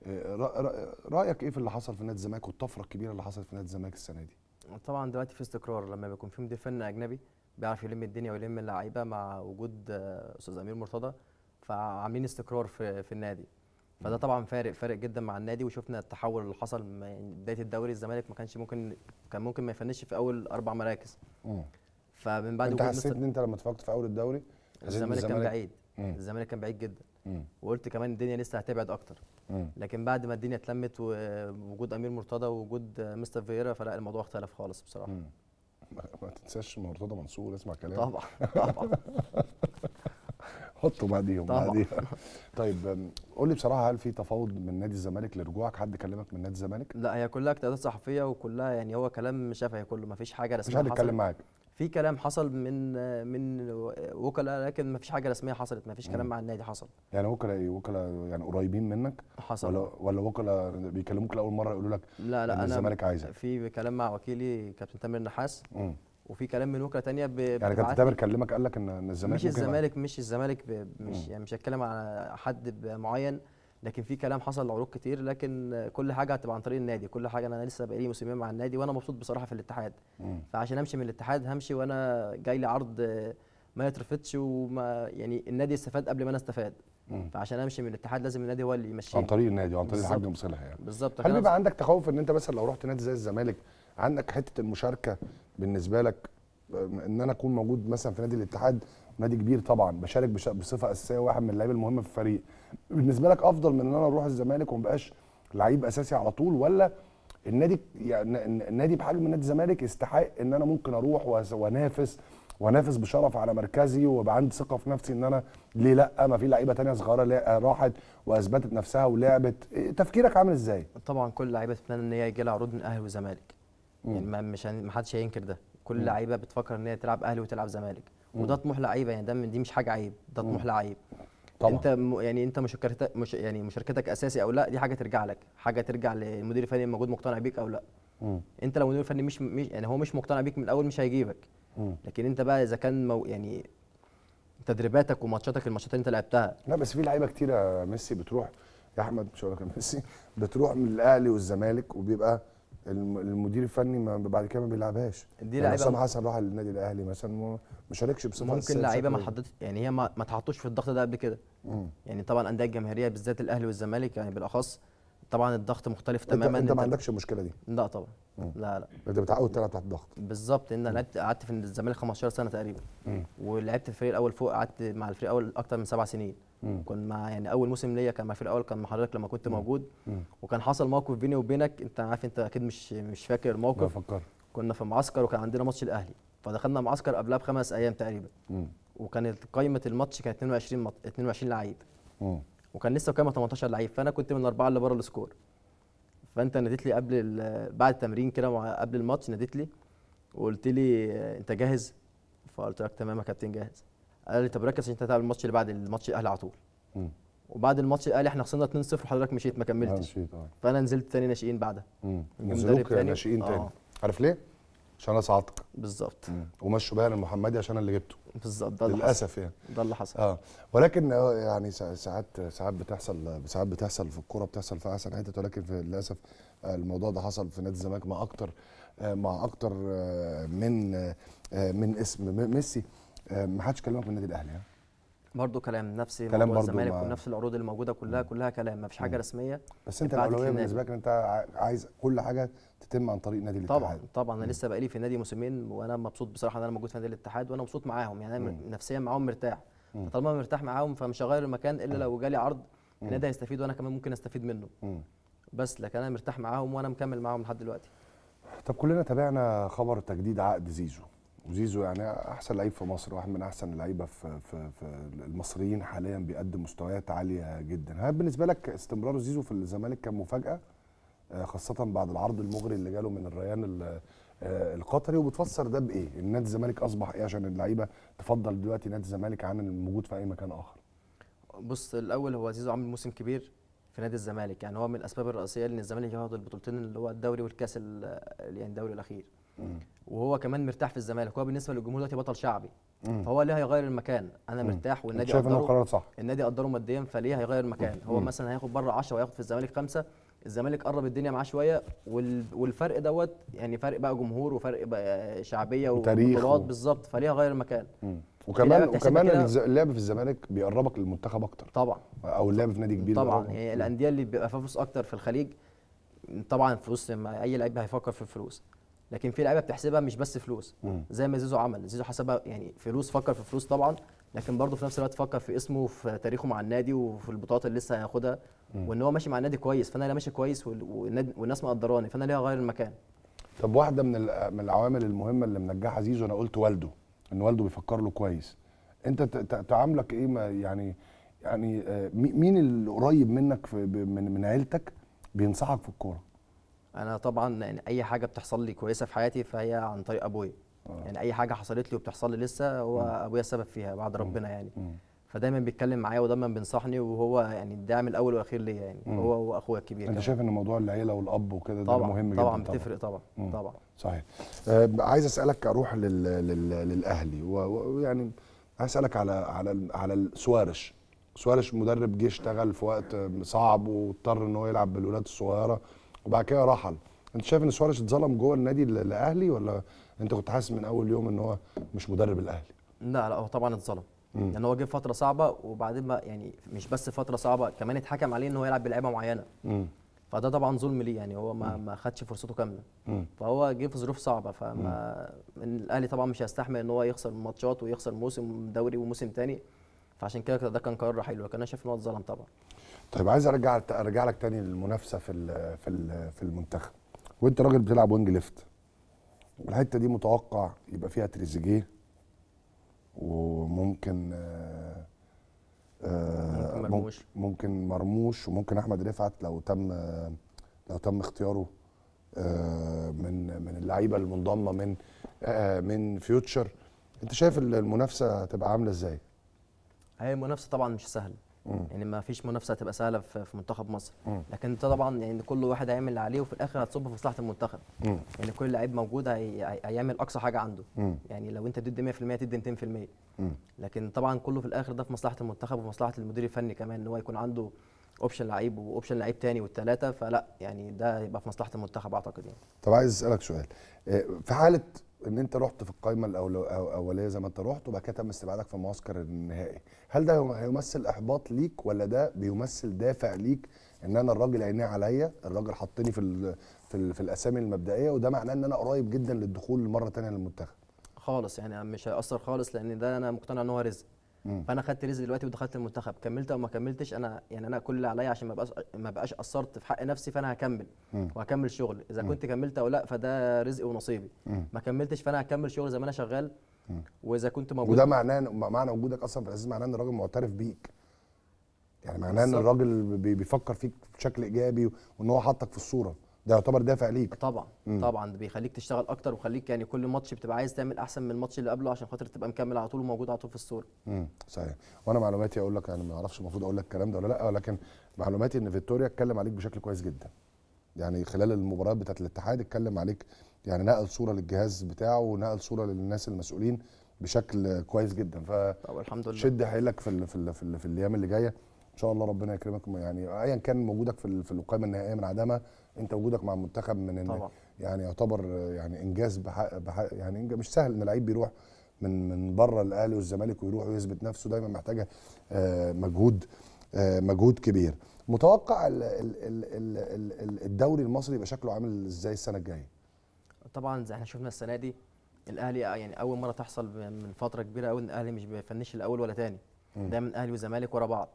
آه، رايك ايه في اللي حصل في نادي الزمالك والطفره الكبيره اللي حصلت في نادي الزمالك السنه دي طبعا دلوقتي في استقرار لما بيكون في مدير فني اجنبي بيعرف يلم الدنيا ويلم اللعيبه مع وجود آه، استاذ امير مرتضى فعاملين استقرار في في النادي فده طبعا فارق فارق جدا مع النادي وشفنا التحول اللي حصل من بدايه الدوري الزمالك ما كانش ممكن كان ممكن ما يفنش في اول اربع مراكز فمن بعد انت حسيت ان انت لما اتفرجت في اول الدوري الزمالك كان بعيد الزمالك كان بعيد جدا وقلت كمان الدنيا لسه هتبعد اكتر لكن بعد ما الدنيا اتلمت ووجود امير مرتضى ووجود مستر فييرا فلا الموضوع اختلف خالص بصراحه ما تنساش مرتضى منصور اسمع كلامي طبعا طبعا حطه بعديهم بعديهم طيب قول لي بصراحه هل في تفاوض من نادي الزمالك لرجوعك حد كلمك من نادي الزمالك لا هي كلها اكتئابات صحفيه وكلها يعني هو كلام شفهي كله ما فيش حاجه رسميه مش حد اتكلم معاك في كلام حصل من من وكلاء لكن ما فيش حاجه رسميه حصلت ما فيش كلام مع النادي حصل يعني وكلاء ايه وكلاء يعني قريبين منك حصل ولا ولا وكلاء بيكلموك لاول مره يقولوا لك لا لا انا الزمالك عايزك في كلام مع وكيلي كابتن تامر النحاس وفي كلام من وكلاء تانية يعني كابتن تامر كلمك قال لك ان الزمالك مش الزمالك مش الزمالك مش يعني مش هتكلم على حد معين لكن في كلام حصل لعروض كتير لكن كل حاجه هتبقى عن طريق النادي كل حاجه انا لسه بقالي موسمين مع النادي وانا مبسوط بصراحه في الاتحاد مم. فعشان امشي من الاتحاد همشي وانا جاي لي عرض ما يترفضش وما يعني النادي استفاد قبل ما انا استفاد مم. فعشان امشي من الاتحاد لازم النادي هو اللي يمشيني عن طريق النادي وعن طريق الحاج مصالح يعني بالظبط هل بيبقى عندك تخوف ان انت مثلا لو رحت نادي زي الزمالك عندك حته المشاركه بالنسبه لك ان انا اكون موجود مثلا في نادي الاتحاد نادي كبير طبعا بشارك بصفه اساسيه واحد من اللعيبه المهمه في الفريق بالنسبه لك افضل من ان انا اروح الزمالك وما بقاش لعيب اساسي على طول ولا النادي يعني النادي بحجم نادي الزمالك يستحق ان انا ممكن اروح وانافس وانافس بشرف على مركزي وابقى عندي ثقه في نفسي ان انا ليه لا ما في لعيبه تانية صغيره راحت واثبتت نفسها ولعبت تفكيرك عامل ازاي طبعا كل لعيبه تتمنى ان هي يجي لها عروض من اهلي وزمالك يعني ما مش ما حدش هينكر ده كل لعيبه بتفكر ان هي تلعب اهلي وتلعب زمالك وده طموح لعيبه يعني ده دي مش حاجه عيب ده طموح لعيب طبعا. انت م... يعني انت مشاركتك مش يعني مشاركتك اساسي او لا دي حاجه ترجع لك حاجه ترجع للمدير الفني الموجود مقتنع بيك او لا مم. انت لو المدير الفني مش, مش يعني هو مش مقتنع بيك من الاول مش هيجيبك مم. لكن انت بقى اذا كان مو... يعني تدريباتك وماتشاتك الماتشات اللي انت لعبتها لا بس في لعيبه كتيره ميسي بتروح يا احمد مش هقول لك ميسي بتروح من الاهلي والزمالك وبيبقى المدير الفني ما بعد كده ما بيلعبهاش دي يعني لعيبه حسام حسن راح النادي الاهلي مثلا ما شاركش بصفه ممكن لعيبه ما حطت يعني هي ما, ما اتحطوش في الضغط ده قبل كده يعني طبعا الانديه الجماهيريه بالذات الاهلي والزمالك يعني بالاخص طبعا الضغط مختلف تماما انت, انت ما عندكش المشكله دي لا طبعا مم. لا لا انت بتعود تلعب تحت الضغط بالظبط ان انا لعبت قعدت في الزمالك 15 سنه تقريبا مم. ولعبت في الفريق الاول فوق قعدت مع الفريق الاول اكتر من سبع سنين كنت مع يعني اول موسم ليا كان مع في الاول كان مع حضرتك لما كنت موجود وكان حصل موقف بيني وبينك انت عارف انت اكيد مش مش فاكر الموقف فكر. كنا في معسكر وكان عندنا ماتش الاهلي فدخلنا معسكر قبلها بخمس ايام تقريبا وكانت قائمه الماتش كانت 22 مط... 22 لعيب وكان لسه قائمه 18 لعيب فانا كنت من الاربعه اللي بره السكور فانت ناديت لي قبل ال... بعد التمرين كده مع... قبل الماتش ناديت لي وقلت لي انت جاهز فقلت لك تمام يا كابتن جاهز قال لي طب ركز عشان انت الماتش اللي بعد الماتش الاهلي على طول وبعد الماتش الاهلي احنا خسرنا 2-0 وحضرتك مشيت ما كملتش آه، مشيت اه فانا نزلت تاني ناشئين بعدها نزلوك ناشئين تاني آه. عارف ليه؟ عشان انا صعدتك بالظبط ومشوا بيها للمحمدي عشان انا اللي جبته بالظبط ده اللي للاسف يعني ده اللي حصل اه ولكن آه، يعني ساعات ساعات بتحصل ساعات بتحصل في الكوره بتحصل في احسن حتت ولكن في للاسف آه، الموضوع ده حصل في نادي الزمالك مع اكتر مع اكتر من من اسم ميسي آه، ما حدش كلمك من النادي الاهلي برضه كلام نفس كلام برضه الزمالك ونفس العروض اللي موجوده كلها مم. كلها كلام ما فيش حاجه رسميه بس انت الاولويه بالنسبه لك انت عايز كل حاجه تتم عن طريق نادي الاتحاد طبعا طبعا انا لسه بقالي في النادي موسمين وانا مبسوط بصراحه ان انا موجود في نادي الاتحاد وانا مبسوط معاهم يعني انا نفسيا معاهم مرتاح طالما مرتاح معاهم فمش هغير المكان الا لو جالي عرض النادي هيستفيد وانا كمان ممكن استفيد منه مم. بس لكن انا مرتاح معاهم وانا مكمل معاهم لحد دلوقتي طب كلنا تابعنا خبر تجديد عقد زيزو وزيزو يعني احسن لعيب في مصر واحد من احسن اللعيبه في, في في المصريين حاليا بيقدم مستويات عاليه جدا هل بالنسبه لك استمرار زيزو في الزمالك كان مفاجاه آه، خاصه بعد العرض المغري اللي جاله من الريان آه، القطري وبتفسر ده بايه ان نادي الزمالك اصبح ايه عشان اللعيبه تفضل دلوقتي نادي الزمالك عن الموجود في اي مكان اخر بص الاول هو زيزو عامل موسم كبير في نادي الزمالك يعني هو من الاسباب الرئيسيه ان الزمالك ياخد البطولتين اللي هو الدوري والكاس يعني الدوري الاخير وهو كمان مرتاح في الزمالك هو بالنسبه للجمهور دلوقتي بطل شعبي فهو ليه هيغير المكان انا مرتاح والنادي شايف انه قرار صح النادي قدره ماديا فليه هيغير المكان هو مثلا هياخد بره 10 وياخد في الزمالك خمسه الزمالك قرب الدنيا معاه شويه والفرق دوت يعني فرق بقى جمهور وفرق بقى شعبيه وبطولات و... بالظبط فليه هيغير المكان مم. يعني وكمان وكمان اللعب في الزمالك بيقربك للمنتخب اكتر طبعا او اللعب في نادي كبير طبعا هي الانديه اللي بيبقى فيها فلوس اكتر في الخليج طبعا فلوس اي لعيب هيفكر في الفلوس لكن في لعيبه بتحسبها مش بس فلوس زي ما زيزو عمل زيزو حسبها يعني فلوس فكر في فلوس طبعا لكن برضه في نفس الوقت فكر في اسمه وفي تاريخه مع النادي وفي البطولات اللي لسه هياخدها وان هو ماشي مع النادي كويس فانا ليه ماشي كويس والناس مقدراني فانا ليه اغير المكان طب واحده من من العوامل المهمه اللي منجحها زيزو انا قلت والده ان والده بيفكر له كويس انت تعاملك ايه ما يعني يعني آه، مين اللي قريب منك من من عيلتك بينصحك في الكوره انا طبعا يعني اي حاجه بتحصل لي كويسه في حياتي فهي عن طريق ابويا آه. يعني اي حاجه حصلت لي وبتحصل لي لسه هو ابويا السبب فيها بعد ربنا يعني فدايما بيتكلم معايا ودايما بينصحني وهو يعني الدعم الاول والاخير ليا يعني مم. هو واخويا الكبير انت شايف ان موضوع العيله والاب وكده ده مهم طبعًا جدا طبعا بتفرق طبعا مم. طبعا صحيح آه عايز اسالك اروح لل... لل... للاهلي ويعني عايز اسالك على على على السوارش سوارش مدرب جه اشتغل في وقت صعب واضطر ان هو يلعب بالولاد الصغيره وبعد كده رحل انت شايف ان سواريز اتظلم جوه النادي الاهلي ولا انت كنت حاسس من اول يوم ان هو مش مدرب الاهلي لا لا هو طبعا اتظلم لان يعني هو جه فتره صعبه وبعدين بقى يعني مش بس فتره صعبه كمان اتحكم عليه ان هو يلعب بلعيبه معينه مم. فده طبعا ظلم ليه يعني هو ما ما خدش فرصته كامله فهو جه في ظروف صعبه فما الاهلي طبعا مش هيستحمل ان هو يخسر ماتشات ويخسر موسم دوري وموسم تاني فعشان كده ده كان قرار حلو لكن انا شايف ان هو اتظلم طبعا طيب عايز ارجع ارجع لك تاني للمنافسه في الـ في الـ في المنتخب وانت راجل بتلعب وينج ليفت الحته دي متوقع يبقى فيها تريزيجيه وممكن آه، آه، ممكن مرموش ممكن مرموش وممكن احمد رفعت لو تم لو تم اختياره آه، من من اللعيبه المنضمه من من فيوتشر انت شايف المنافسه هتبقى عامله ازاي؟ هي المنافسه طبعا مش سهله مم. يعني ما فيش منافسه هتبقى سهله في منتخب مصر مم. لكن انت طبعا يعني كل واحد هيعمل اللي عليه وفي الاخر هتصب في مصلحه المنتخب مم. يعني كل لعيب موجود هيعمل اقصى حاجه عنده مم. يعني لو انت تدي 100% تدي 200% مم. لكن طبعا كله في الاخر ده في مصلحه المنتخب وفي مصلحه المدير الفني كمان ان هو يكون عنده اوبشن لعيب واوبشن لعيب تاني والثلاثه فلا يعني ده يبقى في مصلحه المنتخب اعتقد يعني طب عايز اسالك سؤال آه، في حاله ان انت رحت في القائمه الاوليه زي ما انت رحت وبعد كده تم استبعادك في المعسكر النهائي هل ده هيمثل احباط ليك ولا ده بيمثل دافع ليك ان انا الراجل عينيه عليا الراجل حطني في الـ في, الـ في الاسامي المبدئيه وده معناه ان انا قريب جدا للدخول مره ثانيه للمنتخب خالص يعني مش هيأثر خالص لان ده انا مقتنع ان هو رزق مم. فانا خدت ريسك دلوقتي ودخلت المنتخب كملت او ما كملتش انا يعني انا كل اللي عليا عشان ما ابقاش ما بقاش قصرت في حق نفسي فانا هكمل مم. وهكمل شغل اذا مم. كنت كملت او لا فده رزقي ونصيبي مم. ما كملتش فانا هكمل شغل زي ما انا شغال واذا كنت موجود وده معناه معنى وجودك اصلا في الاساس معناه ان الراجل معترف بيك يعني معناه ان الراجل بيفكر فيك بشكل ايجابي وان هو حاطك في الصوره ده يعتبر دافع ليك طبعا مم. طبعا ده بيخليك تشتغل اكتر ويخليك يعني كل ماتش بتبقى عايز تعمل احسن من الماتش اللي قبله عشان خاطر تبقى مكمل على طول وموجود على طول في الصوره امم صحيح وانا معلوماتي اقول لك يعني ما اعرفش المفروض اقول لك الكلام ده ولا لا ولكن معلوماتي ان فيتوريا اتكلم عليك بشكل كويس جدا يعني خلال المباريات بتاعه الاتحاد اتكلم عليك يعني نقل صوره للجهاز بتاعه ونقل صوره للناس المسؤولين بشكل كويس جدا ف الحمد لله شد حيلك في الـ في الـ في, الـ في الايام اللي جايه ان شاء الله ربنا يكرمك يعني ايا كان وجودك في, في القائمه النهائيه من عدمها انت وجودك مع المنتخب من إن طبعا. يعني يعتبر يعني انجاز بحق بحق يعني إنجاز مش سهل ان لعيب بيروح من من بره الاهلي والزمالك ويروح ويثبت نفسه دايما محتاجه آه، مجهود آه، مجهود كبير متوقع الدوري المصري يبقى شكله عامل ازاي السنه الجايه طبعا زي احنا شفنا السنه دي الاهلي آه، يعني اول مره تحصل من فتره كبيره قوي ان الاهلي مش بيفنش الاول ولا تاني دايما اهلي وزمالك ورا بعض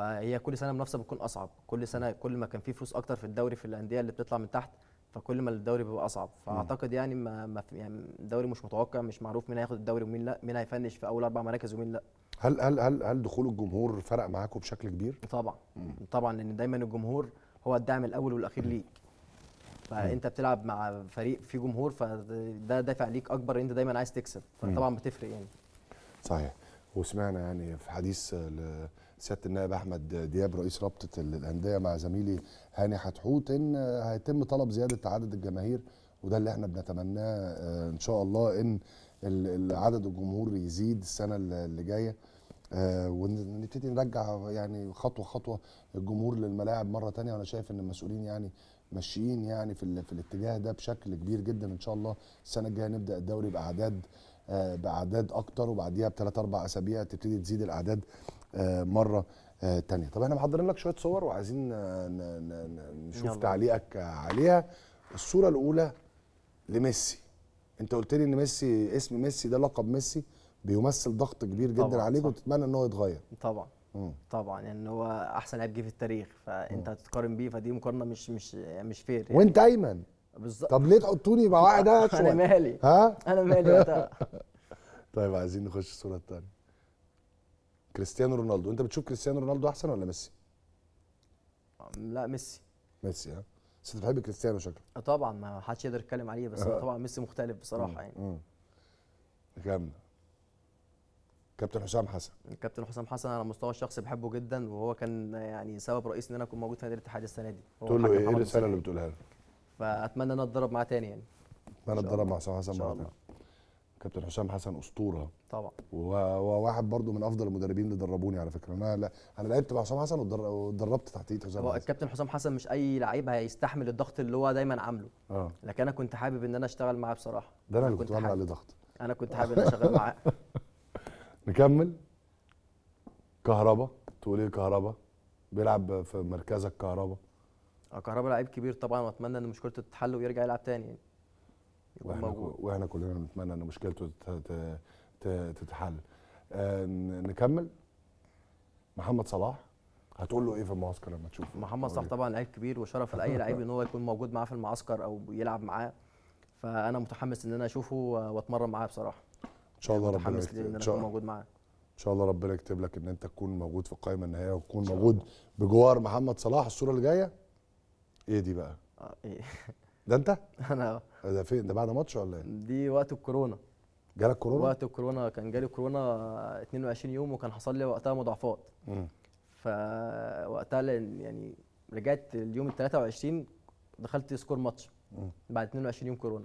فهي كل سنه منافسه بتكون اصعب كل سنه كل ما كان في فلوس اكتر في الدوري في الانديه اللي بتطلع من تحت فكل ما الدوري بيبقى اصعب فاعتقد يعني ما, ما يعني الدوري مش متوقع مش معروف مين هياخد الدوري ومين لا مين هيفنش في اول اربع مراكز ومين لا هل هل هل هل دخول الجمهور فرق معاكم بشكل كبير طبعا مم. طبعا لان دايما الجمهور هو الدعم الاول والاخير ليك فانت بتلعب مع فريق فيه جمهور فده دافع ليك اكبر انت دايما عايز تكسب فطبعا بتفرق يعني صحيح وسمعنا يعني في حديث سياده النائب احمد دياب رئيس رابطه الانديه مع زميلي هاني حتحوت ان هيتم طلب زياده عدد الجماهير وده اللي احنا بنتمناه آه، ان شاء الله ان عدد الجمهور يزيد السنه اللي جايه آه، ونبتدي نرجع يعني خطوه خطوه الجمهور للملاعب مره ثانيه وانا شايف ان المسؤولين يعني ماشيين يعني في, في الاتجاه ده بشكل كبير جدا ان شاء الله السنه الجايه نبدا الدوري باعداد آه، باعداد اكتر وبعديها بثلاث اربع اسابيع تبتدي تزيد الاعداد آه، مره آه، تانية طب احنا محضرين لك شويه صور وعايزين آه، نشوف يلا. تعليقك عليها الصوره الاولى لميسي انت قلت لي ان ميسي اسم ميسي ده لقب ميسي بيمثل ضغط كبير جدا عليك وتتمنى ان هو يتغير طبعا مم. طبعا يعني هو احسن لعيب جه في التاريخ فانت هتتقارن بيه فدي مقارنه مش مش مش فير يعني. وانت ايمن بالظبط طب ليه تحطوني مع واحد انا مالي ها انا مالي طيب عايزين نخش الصوره الثانيه كريستيانو رونالدو انت بتشوف كريستيانو رونالدو احسن ولا ميسي لا ميسي ميسي اه بس انت بتحب كريستيانو شكلك آه، طبعا ما حدش يقدر يتكلم عليه بس طبعا ميسي مختلف بصراحه يعني جامد كابتن حسام حسن الكابتن حسام حسن على المستوى الشخصي بحبه جدا وهو كان يعني سبب رئيسي ان انا اكون موجود في نادي الاتحاد السنه دي تقول له ايه, إيه الرساله اللي بتقولها له فاتمنى ان اتدرب معاه تاني يعني اتمنى اتدرب مع حسام حسن مره كابتن هشام حسن اسطوره طبعا وواحد برضو من افضل المدربين اللي دربوني على فكره انا لا انا لعبت مع حسام حسن ودربت تحت ايد حسام هو الكابتن حسام حسن مش اي لعيب هيستحمل الضغط اللي هو دايما عامله اه لكن انا كنت حابب ان انا اشتغل معاه بصراحه ده انا اللي كنت عامل عليه ضغط انا كنت حابب ان انا اشتغل معاه نكمل كهربا تقول ايه كهربا بيلعب في مركزك كهربا آه، كهربا لعيب كبير طبعا واتمنى ان مشكلته تتحل ويرجع يلعب تاني يعني واحنا موجود. واحنا كلنا بنتمنى ان مشكلته تتحل آه، نكمل محمد صلاح هتقول له ايه في المعسكر لما تشوفه محمد صلاح طبعا لعيب كبير وشرف لاي لعيب ان هو يكون موجود معاه في المعسكر او يلعب معاه فانا متحمس ان انا اشوفه واتمرن معاه بصراحه ان شاء الله يعني ربنا يكتب ان انا موجود معاه ان شاء الله ربنا يكتب لك ان انت تكون موجود في القائمه النهائيه وتكون موجود بجوار محمد صلاح الصوره اللي جايه ايه دي بقى؟ آه، ايه ده انت؟ انا ده فين ده بعد ماتش ولا ايه؟ دي وقت الكورونا جالك كورونا؟ وقت الكورونا كان جالي كورونا 22 يوم وكان حصل لي وقتها مضاعفات فوقتها يعني رجعت اليوم ال 23 دخلت سكور ماتش مم. بعد 22 يوم كورونا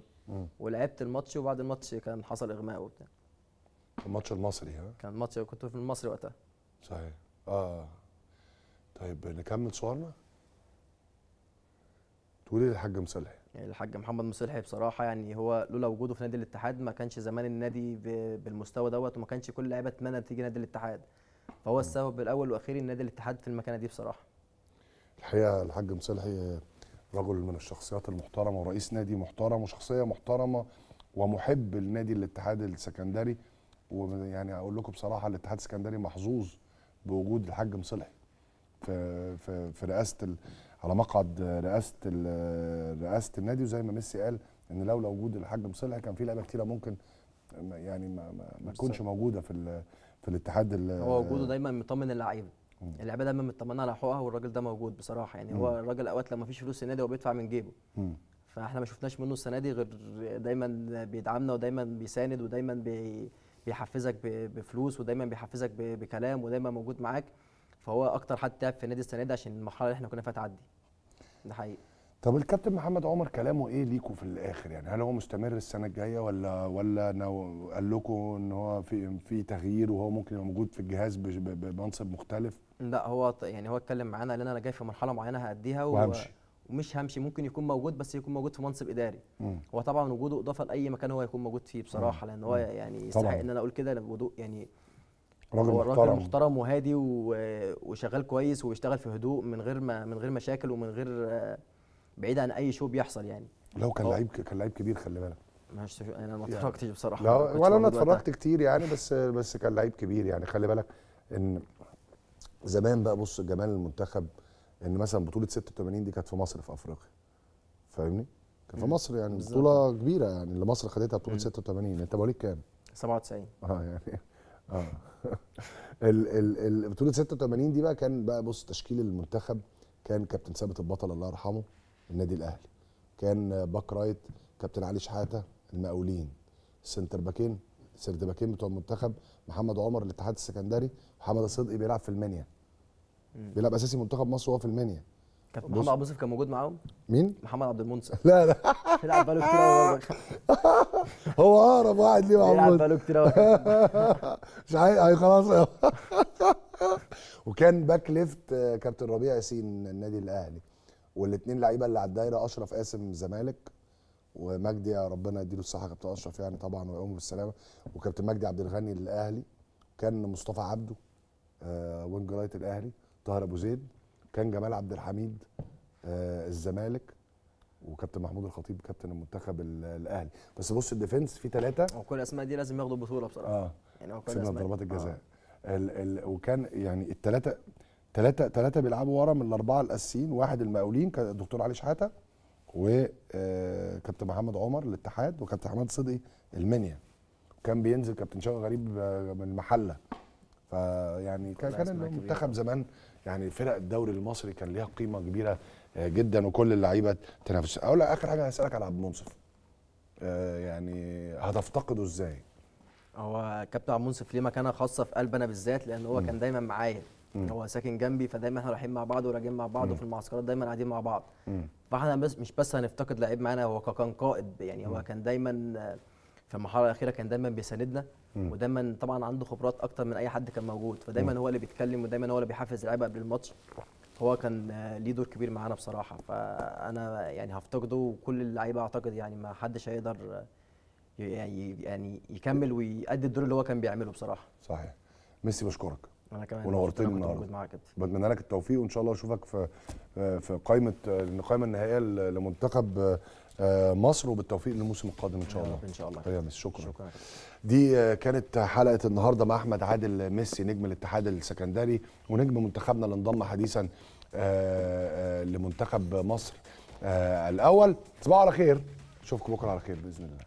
ولعبت الماتش وبعد الماتش كان حصل اغماء وبتاع الماتش المصري ها؟ كان ماتش كنت في المصري وقتها صحيح اه طيب نكمل صورنا تقول ايه للحاج مصلحي يعني الحاج محمد مصلحي بصراحه يعني هو لولا وجوده في نادي الاتحاد ما كانش زمان النادي بالمستوى دوت وما كانش كل لعيبه اتمنى تيجي نادي الاتحاد فهو السبب الاول والاخير النادي الاتحاد في المكانه دي بصراحه الحقيقه الحاج مصلحي رجل من الشخصيات المحترمه ورئيس نادي محترم وشخصيه محترمه ومحب لنادي الاتحاد السكندري ويعني اقول لكم بصراحه الاتحاد السكندري محظوظ بوجود الحاج مصلحي في في, في رئاسه على مقعد رئاسه رئاسه النادي وزي ما ميسي قال ان لولا وجود الحاج مصلح كان في لعيبه كتيره ممكن يعني ما ما تكونش موجوده في في الاتحاد هو وجوده دايما مطمن اللعيبه اللعيبه دايما مطمنه على حقوقها والراجل ده موجود بصراحه يعني مم. هو الراجل اوقات لما فيش فلوس النادي هو بيدفع من جيبه مم. فاحنا ما شفناش منه السنه دي غير دايما بيدعمنا ودايما بيساند ودايما بي بيحفزك بفلوس ودايما بيحفزك بكلام ودايما موجود معاك فهو اكتر حد تعب في النادي السنه دي عشان المرحله اللي احنا كنا فيها تعدي ده حقيقي طب الكابتن محمد عمر كلامه ايه ليكوا في الاخر يعني هل هو مستمر السنه الجايه ولا ولا قال لكم ان هو في في تغيير وهو ممكن يبقى موجود في الجهاز بمنصب مختلف لا هو يعني هو اتكلم معانا قال انا جاي في مرحله معينه هاديها و... وهمشي ومش همشي ممكن يكون موجود بس يكون موجود في منصب اداري مم. هو طبعا وجوده اضافه لاي مكان هو يكون موجود فيه بصراحه مم. لان هو يعني يستحق ان انا اقول كده وجوده يعني راجل هو راجل محترم. وهادي وشغال كويس وبيشتغل في هدوء من غير ما من غير مشاكل ومن غير آه، بعيد عن اي شو بيحصل يعني لو كان لعيب كان لعيب كبير خلي بالك مش انا ما يعني اتفرجتش بصراحه لا ولا انا اتفرجت كتير يعني بس بس كان لعيب كبير يعني خلي بالك ان زمان بقى بص جمال المنتخب ان مثلا بطوله 86 دي كانت في مصر في افريقيا فاهمني؟ كان في مصر يعني بطوله كبيره يعني اللي مصر خدتها بطوله 86 انت مواليد كام؟ 97 اه يعني اه بطوله 86 دي بقى كان بقى بص تشكيل المنتخب كان كابتن ثابت البطل الله يرحمه النادي الاهلي كان باك رايت كابتن علي شحاته المقاولين سنتر باكين سرد باكين بتوع المنتخب محمد عمر الاتحاد السكندري محمد صدقي بيلعب في المنيا بيلعب اساسي منتخب مصر وهو في المنيا كابتن محمد عبد المنصف كان موجود معاهم مين محمد عبد المنصف لا لا بيلعب بقاله كتير قوي هو اقرب واحد ليه محمود بيلعب بقاله كتير قوي مش عايز خلاص وكان باك آه، ليفت كابتن ربيع ياسين النادي الاهلي والاثنين لعيبه اللي على الدايره اشرف قاسم زمالك ومجدي يا ربنا يديله الصحه كابتن اشرف يعني طبعا ويقوم بالسلامه وكابتن مجدي عبد الغني للاهلي وكان مصطفى عبده آه وينج رايت الاهلي طاهر ابو زيد كان جمال عبد الحميد آه الزمالك وكابتن محمود الخطيب كابتن المنتخب الاهلي بس بص الديفنس في ثلاثه وكل الاسماء دي لازم ياخدوا بطوله بصراحه اه يعني هو كل الاسماء ضربات الجزاء آه. ال ال وكان يعني الثلاثه ثلاثه ثلاثه بيلعبوا ورا من الاربعه الاساسيين واحد المقاولين كان الدكتور علي شحاته وكابتن آه، محمد عمر الاتحاد وكابتن حماد صدقي المنيا كان بينزل كابتن شوقي غريب آه، من المحله فيعني كان المنتخب زمان يعني فرق الدوري المصري كان ليها قيمه كبيره آه، جدا وكل اللعيبه تنافس اقول اخر حاجه هسالك على عبد المنصف آه، يعني هتفتقده ازاي هو كابتن عبد المنصف ليه مكانه خاصه في قلبي انا بالذات لان هو م. كان دايما معايا هو ساكن جنبي فدايما احنا رايحين مع بعض وراجعين مع بعض م. وفي المعسكرات دايما قاعدين مع بعض م. فاحنا بس مش بس هنفتقد لعيب معانا هو كان قائد يعني هو كان دايما آه، في المرحله الاخيره كان دايما بيساندنا ودايما طبعا عنده خبرات اكتر من اي حد كان موجود فدايما هو اللي بيتكلم ودايما هو اللي بيحفز اللعيبه قبل الماتش هو كان ليه دور كبير معانا بصراحه فانا يعني هفتقده وكل اللعيبه اعتقد يعني ما حدش هيقدر يعني يعني يكمل ويأدي الدور اللي هو كان بيعمله بصراحه صحيح ميسي بشكرك انا كمان ونورتني النهارده بتمنى لك التوفيق وان شاء الله اشوفك في في قائمه القائمه النهائيه لمنتخب آه، مصر وبالتوفيق للموسم القادم ان شاء الله ان شاء الله يا ميسي شكرا شكرا دي كانت حلقه النهارده مع احمد عادل ميسي نجم الاتحاد السكندري ونجم منتخبنا اللي انضم حديثا آه، آه، لمنتخب مصر الاول تصبحوا على خير اشوفكم بكره على خير باذن الله